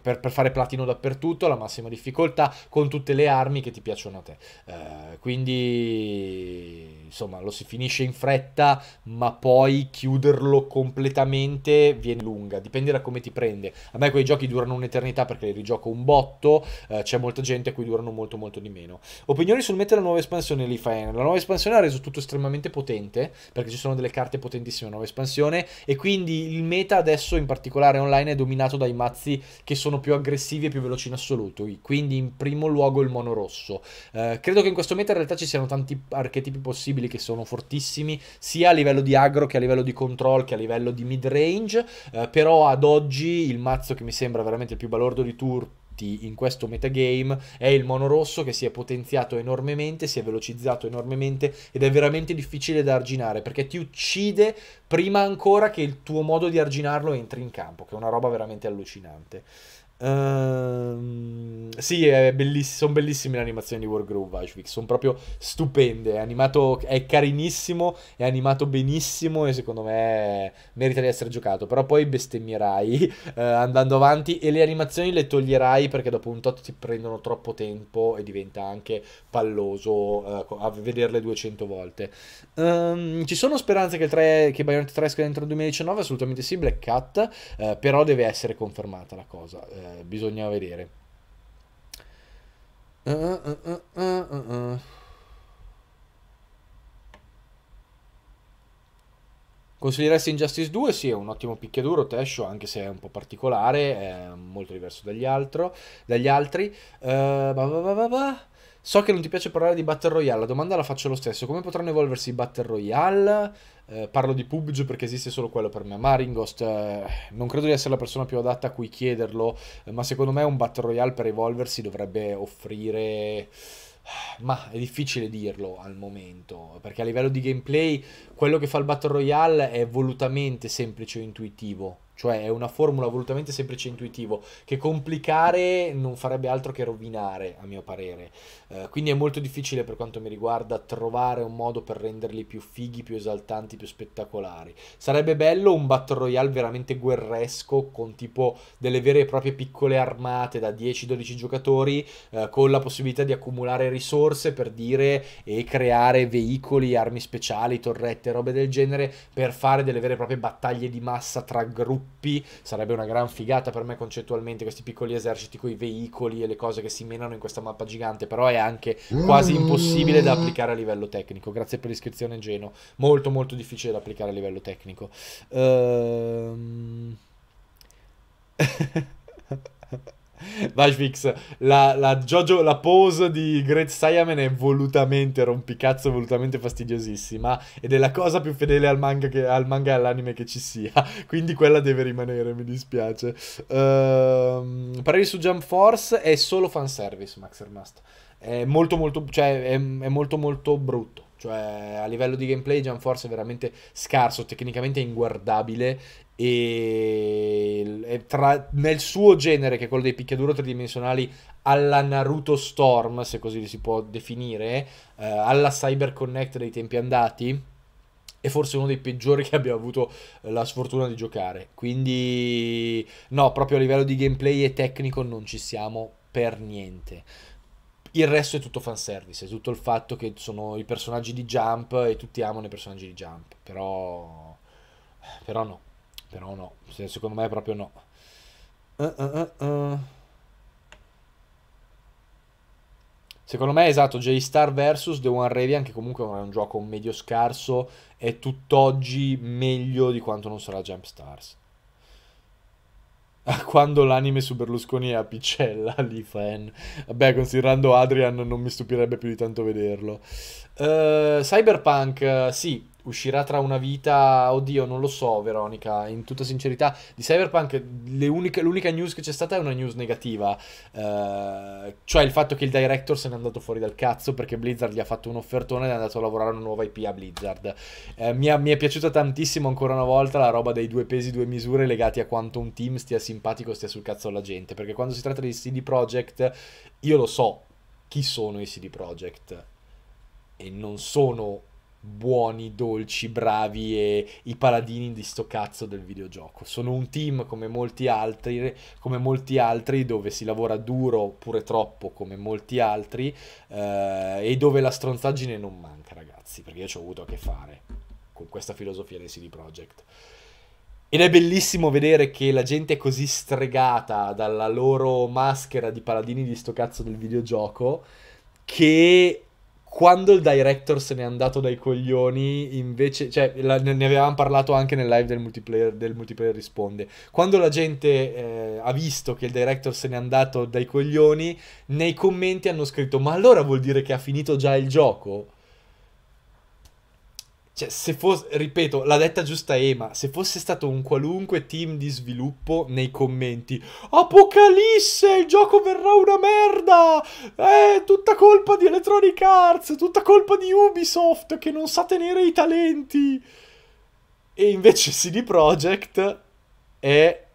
per, per, fare platino dappertutto, alla massima difficoltà, con tutte le armi che ti piacciono a te. Eh, quindi insomma lo si finisce in fretta, ma poi chiuderlo completamente viene lunga, dipende da come ti prende. A me quei giochi durano un'eternità perché li rigioco un botto, eh, c'è molta gente a cui durano molto molto di meno. Opinioni sul mettere la nuova espansione lì, La nuova espansione ha reso tutto estremamente potente perché ci sono delle carte potentissime nuova espansione e quindi il meta adesso in particolare online è dominato dai mazzi che sono più aggressivi e più veloci in assoluto, quindi in primo luogo il mono rosso. Eh, credo che in questo meta in realtà ci siano tanti archetipi possibili che sono fortissimi, sia a livello di agro che a livello di control che a livello di mid range, eh, però ad oggi il mazzo che mi sembra veramente il più balordo di, tur- in questo metagame è il mono rosso che si è potenziato enormemente, si è velocizzato enormemente ed è veramente difficile da arginare perché ti uccide prima ancora che il tuo modo di arginarlo entri in campo, che è una roba veramente allucinante. Ehm, sì, belliss- sono bellissime le animazioni di Wargroove Vajvik, sono proprio stupende, è animato, è carinissimo, è animato benissimo e secondo me merita di essere giocato, però poi bestemmierai uh, eh, andando avanti e le animazioni le toglierai perché dopo un tot ti prendono troppo tempo e diventa anche palloso uh, a vederle 200 volte. Um, ci sono speranze che, il 3, che Bayonetta 3 esca dentro il 2019? Assolutamente sì, Black Cat, eh, però deve essere confermata la cosa bisogna vedere. Uh, uh, uh, Consiglieresti Injustice 2? Sì, è un ottimo picchiaduro, Tesho, anche se è un po' particolare, è molto diverso dagli, altro, dagli altri. Uh, eh, bah bah bah So che non ti piace parlare di Battle Royale, la domanda la faccio lo stesso. Come potranno evolversi i Battle Royale? Eh, parlo di PUBG perché esiste solo quello per me. Maringost, eh, non credo di essere la persona più adatta a cui chiederlo, eh, ma secondo me un Battle Royale per evolversi dovrebbe offrire... Eh, ma è difficile dirlo al momento, perché a livello di gameplay quello che fa il Battle Royale è volutamente semplice e intuitivo cioè è una formula volutamente semplice e intuitivo, che complicare non farebbe altro che rovinare, a mio parere. Eh, quindi è molto difficile per quanto mi riguarda trovare un modo per renderli più fighi, più esaltanti, più spettacolari. Sarebbe bello un battle royale veramente guerresco, con tipo delle vere e proprie piccole armate da 10-12 giocatori, eh, con la possibilità di accumulare risorse per dire e creare veicoli, armi speciali, torrette, robe del genere, per fare delle vere e proprie battaglie di massa tra gruppi gruppi, sarebbe una gran figata per me concettualmente questi piccoli eserciti con i veicoli e le cose che si menano in questa mappa gigante, però è anche quasi impossibile da applicare a livello tecnico. Grazie per l'iscrizione Geno, molto molto difficile da applicare a livello tecnico. Ehm... Vai Fix, la, la, Jojo, la pose di Great Saiyaman è volutamente rompicazzo, volutamente fastidiosissima ed è la cosa più fedele al manga, che, al manga e all'anime che ci sia, quindi quella deve rimanere, mi dispiace. Uh, ehm, parere su Jump Force è solo fanservice, Max Ermast. È molto molto, cioè, è, è molto molto brutto cioè a livello di gameplay Jump Force è veramente scarso, tecnicamente è inguardabile e, tra, nel suo genere, che è quello dei picchiaduro tridimensionali alla Naruto Storm, se così si può definire, eh, alla Cyber Connect dei tempi andati, è forse uno dei peggiori che abbia avuto la sfortuna di giocare. Quindi, no, proprio a livello di gameplay e tecnico non ci siamo per niente. Il resto è tutto fanservice, è tutto il fatto che sono i personaggi di Jump e tutti amano i personaggi di Jump, però, eh, però no. Però no, secondo me proprio no. Uh, uh, uh, Secondo me, esatto, J-Star vs The One Radiant, che comunque è un gioco medio scarso, è tutt'oggi meglio di quanto non sarà Jump Stars. Quando l'anime su Berlusconi è a piccella, lì fan. Vabbè, considerando Adrian, non mi stupirebbe più di tanto vederlo. Uh, cyberpunk, sì, uscirà tra una vita, oddio, non lo so, Veronica, in tutta sincerità, di Cyberpunk uniche, l'unica news che c'è stata è una news negativa, eh, cioè il fatto che il director se n'è andato fuori dal cazzo perché Blizzard gli ha fatto un offertone ed è andato a lavorare una nuova IP a Blizzard. Eh, mi, ha, mi, è piaciuta tantissimo ancora una volta la roba dei due pesi, due misure legati a quanto un team stia simpatico, stia sul cazzo alla gente, perché quando si tratta di CD Projekt, io lo so chi sono i CD Projekt e non sono buoni, dolci, bravi e i paladini di sto cazzo del videogioco. Sono un team come molti altri, come molti altri dove si lavora duro oppure troppo come molti altri eh, e dove la stronzaggine non manca ragazzi, perché io ci ho avuto a che fare con questa filosofia dei CD Projekt. Ed è bellissimo vedere che la gente è così stregata dalla loro maschera di paladini di sto cazzo del videogioco che quando il director se n'è andato dai coglioni, invece, cioè, la, ne avevamo parlato anche nel live del multiplayer, del multiplayer risponde. Quando la gente eh, ha visto che il director se n'è andato dai coglioni, nei commenti hanno scritto: Ma allora vuol dire che ha finito già il gioco? Cioè, se fosse, ripeto, l'ha detta giusta Ema, se fosse stato un qualunque team di sviluppo nei commenti Apocalisse, il gioco verrà una merda, Eh, tutta colpa di Electronic Arts, tutta colpa di Ubisoft che non sa tenere i talenti. E invece CD Projekt è...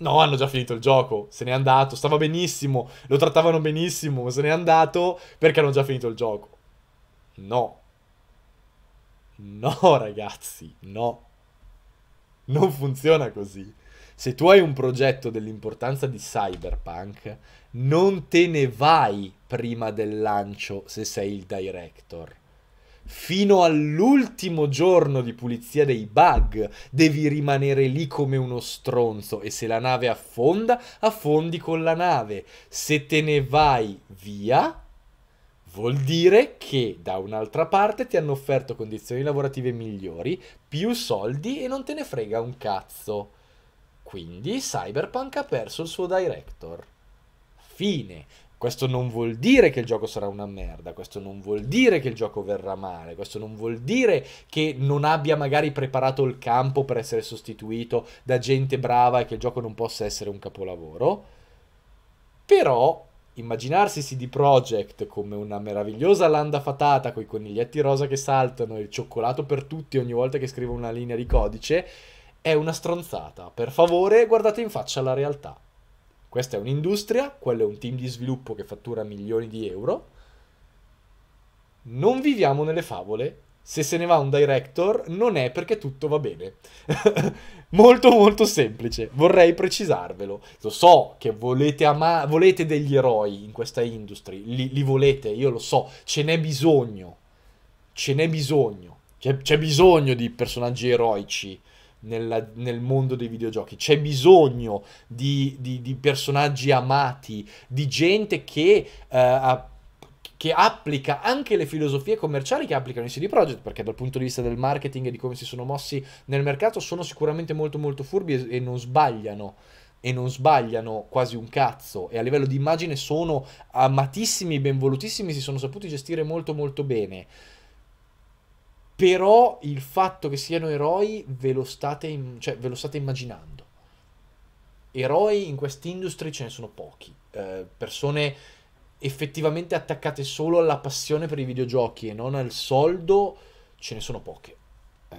No, hanno già finito il gioco, se n'è andato, stava benissimo, lo trattavano benissimo, se n'è andato perché hanno già finito il gioco. No, No, ragazzi, no. Non funziona così. Se tu hai un progetto dell'importanza di Cyberpunk, non te ne vai prima del lancio se sei il director. Fino all'ultimo giorno di pulizia dei bug devi rimanere lì come uno stronzo e se la nave affonda, affondi con la nave. Se te ne vai via, Vuol dire che da un'altra parte ti hanno offerto condizioni lavorative migliori, più soldi e non te ne frega un cazzo. Quindi Cyberpunk ha perso il suo director. Fine. Questo non vuol dire che il gioco sarà una merda, questo non vuol dire che il gioco verrà male, questo non vuol dire che non abbia magari preparato il campo per essere sostituito da gente brava e che il gioco non possa essere un capolavoro. Però immaginarsi CD Projekt come una meravigliosa landa fatata con i coniglietti rosa che saltano e il cioccolato per tutti ogni volta che scrivo una linea di codice è una stronzata. Per favore, guardate in faccia la realtà. Questa è un'industria, quello è un team di sviluppo che fattura milioni di euro. Non viviamo nelle favole se se ne va un director non è perché tutto va bene. molto molto semplice, vorrei precisarvelo. Lo so che volete, ama- volete degli eroi in questa industry, li-, li volete, io lo so, ce n'è bisogno, ce n'è bisogno, c'è, c'è bisogno di personaggi eroici. Nella, nel mondo dei videogiochi. C'è bisogno di, di, di personaggi amati, di gente che uh, ha che applica anche le filosofie commerciali che applicano i CD Projekt, perché dal punto di vista del marketing e di come si sono mossi nel mercato sono sicuramente molto molto furbi e, e non sbagliano e non sbagliano quasi un cazzo e a livello di immagine sono amatissimi, benvolutissimi, si sono saputi gestire molto molto bene. Però il fatto che siano eroi ve lo state, cioè, ve lo state immaginando. Eroi in quest'industria ce ne sono pochi. Eh, persone effettivamente attaccate solo alla passione per i videogiochi e non al soldo, ce ne sono poche. Eh,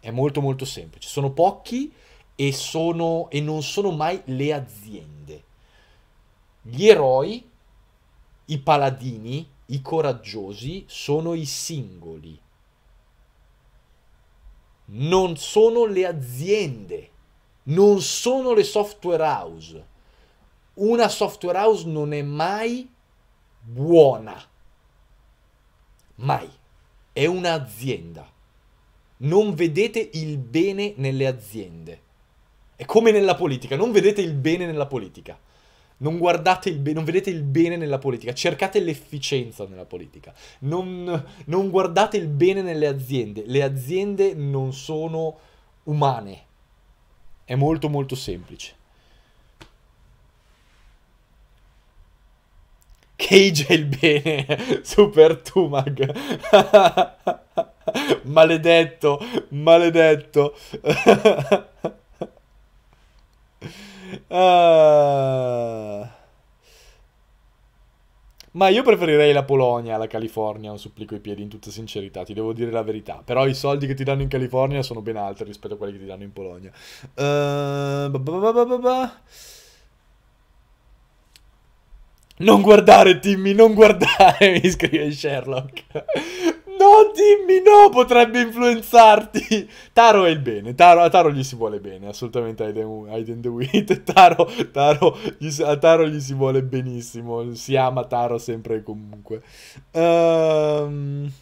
è molto molto semplice. Sono pochi e, sono, e non sono mai le aziende. Gli eroi, i paladini, i coraggiosi sono i singoli. Non sono le aziende, non sono le software house una software house non è mai buona. Mai. È un'azienda. Non vedete il bene nelle aziende. È come nella politica, non vedete il bene nella politica. Non guardate il bene, non vedete il bene nella politica, cercate l'efficienza nella politica. Non, non guardate il bene nelle aziende. Le aziende non sono umane. È molto molto semplice. Cage è il bene, Super Tumag. maledetto, maledetto. uh... Ma io preferirei la Polonia alla California, non supplico i piedi, in tutta sincerità, ti devo dire la verità. Però i soldi che ti danno in California sono ben altri rispetto a quelli che ti danno in Polonia. Uh... Eh, bah bah bah non guardare, Timmy, non guardare, mi scrive Sherlock. No, Timmy, no, potrebbe influenzarti. Taro è il bene, Taro, a Taro gli si vuole bene, assolutamente Aiden DeWitt. Taro, Taro, a Taro gli si vuole benissimo, si ama Taro sempre e comunque. Ehm... Um...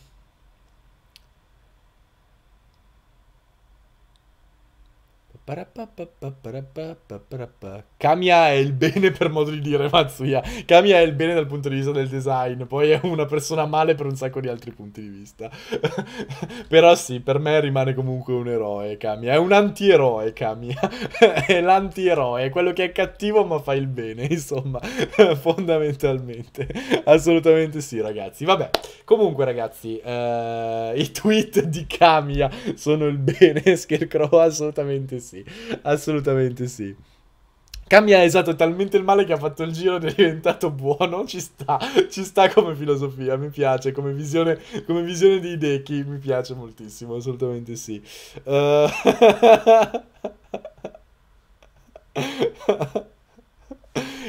Kamiya è il bene per modo di dire Matsuya. Kamiya è il bene dal punto di vista del design, poi è una persona male per un sacco di altri punti di vista. Però sì, per me rimane comunque un eroe Kamiya. È un antieroe Kamiya. è l'antieroe, è quello che è cattivo ma fa il bene, insomma, fondamentalmente. Assolutamente sì, ragazzi. Vabbè, comunque ragazzi, eh, i tweet di Kamiya sono il bene, Scarecrow assolutamente sì sì, assolutamente sì. Cambia esatto talmente il male che ha fatto il giro ed è diventato buono, ci sta, ci sta come filosofia, mi piace, come visione, come visione di Hideki, mi piace moltissimo, assolutamente sì. Uh...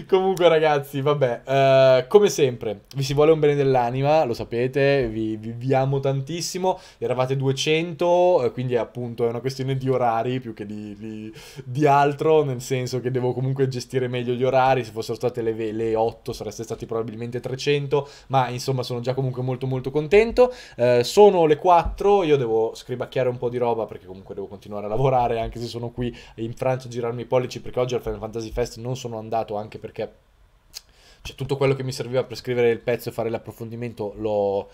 Comunque, ragazzi, vabbè, uh, come sempre, vi si vuole un bene dell'anima, lo sapete, vi, vi, vi, amo tantissimo. Eravate 200, eh, quindi appunto è una questione di orari più che di, di, di altro, nel senso che devo comunque gestire meglio gli orari. Se fossero state le, le 8, sareste stati probabilmente 300, ma insomma sono già comunque molto molto contento. Uh, sono le 4, io devo scribacchiare un po' di roba perché comunque devo continuare a lavorare, anche se sono qui in Francia a girarmi i pollici perché oggi al Final Fantasy Fest non sono andato anche per perché cioè, tutto quello che mi serviva per scrivere il pezzo e fare l'approfondimento l'ho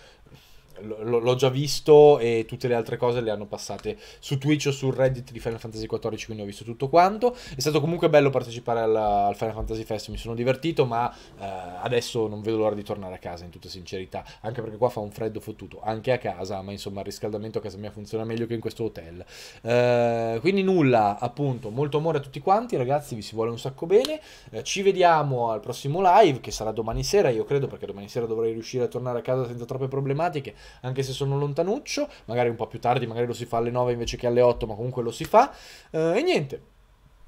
l- l'ho già visto e tutte le altre cose le hanno passate su Twitch o su Reddit di Final Fantasy XIV, quindi ho visto tutto quanto. È stato comunque bello partecipare al, al Final Fantasy Fest, mi sono divertito, ma eh, adesso non vedo l'ora di tornare a casa, in tutta sincerità, anche perché qua fa un freddo fottuto, anche a casa, ma insomma il riscaldamento a casa mia funziona meglio che in questo hotel. Eh, quindi nulla, appunto, molto amore a tutti quanti, ragazzi, vi si vuole un sacco bene. Eh, ci vediamo al prossimo live, che sarà domani sera, io credo, perché domani sera dovrei riuscire a tornare a casa senza troppe problematiche anche se sono lontanuccio, magari un po' più tardi, magari lo si fa alle 9 invece che alle 8, ma comunque lo si fa. Eh, e niente,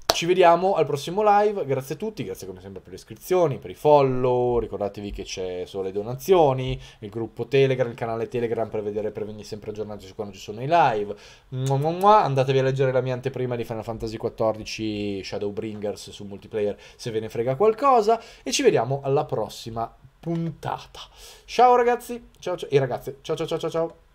ci vediamo al prossimo live, grazie a tutti, grazie come sempre per le iscrizioni, per i follow, ricordatevi che c'è solo le donazioni, il gruppo Telegram, il canale Telegram per vedere per venire sempre aggiornati su quando ci sono i live, mua mua mua. andatevi a leggere la mia anteprima di Final Fantasy XIV Shadowbringers su multiplayer se ve ne frega qualcosa e ci vediamo alla prossima puntata. Ciao ragazzi, ciao ciao, e ragazze, ciao ciao ciao ciao ciao.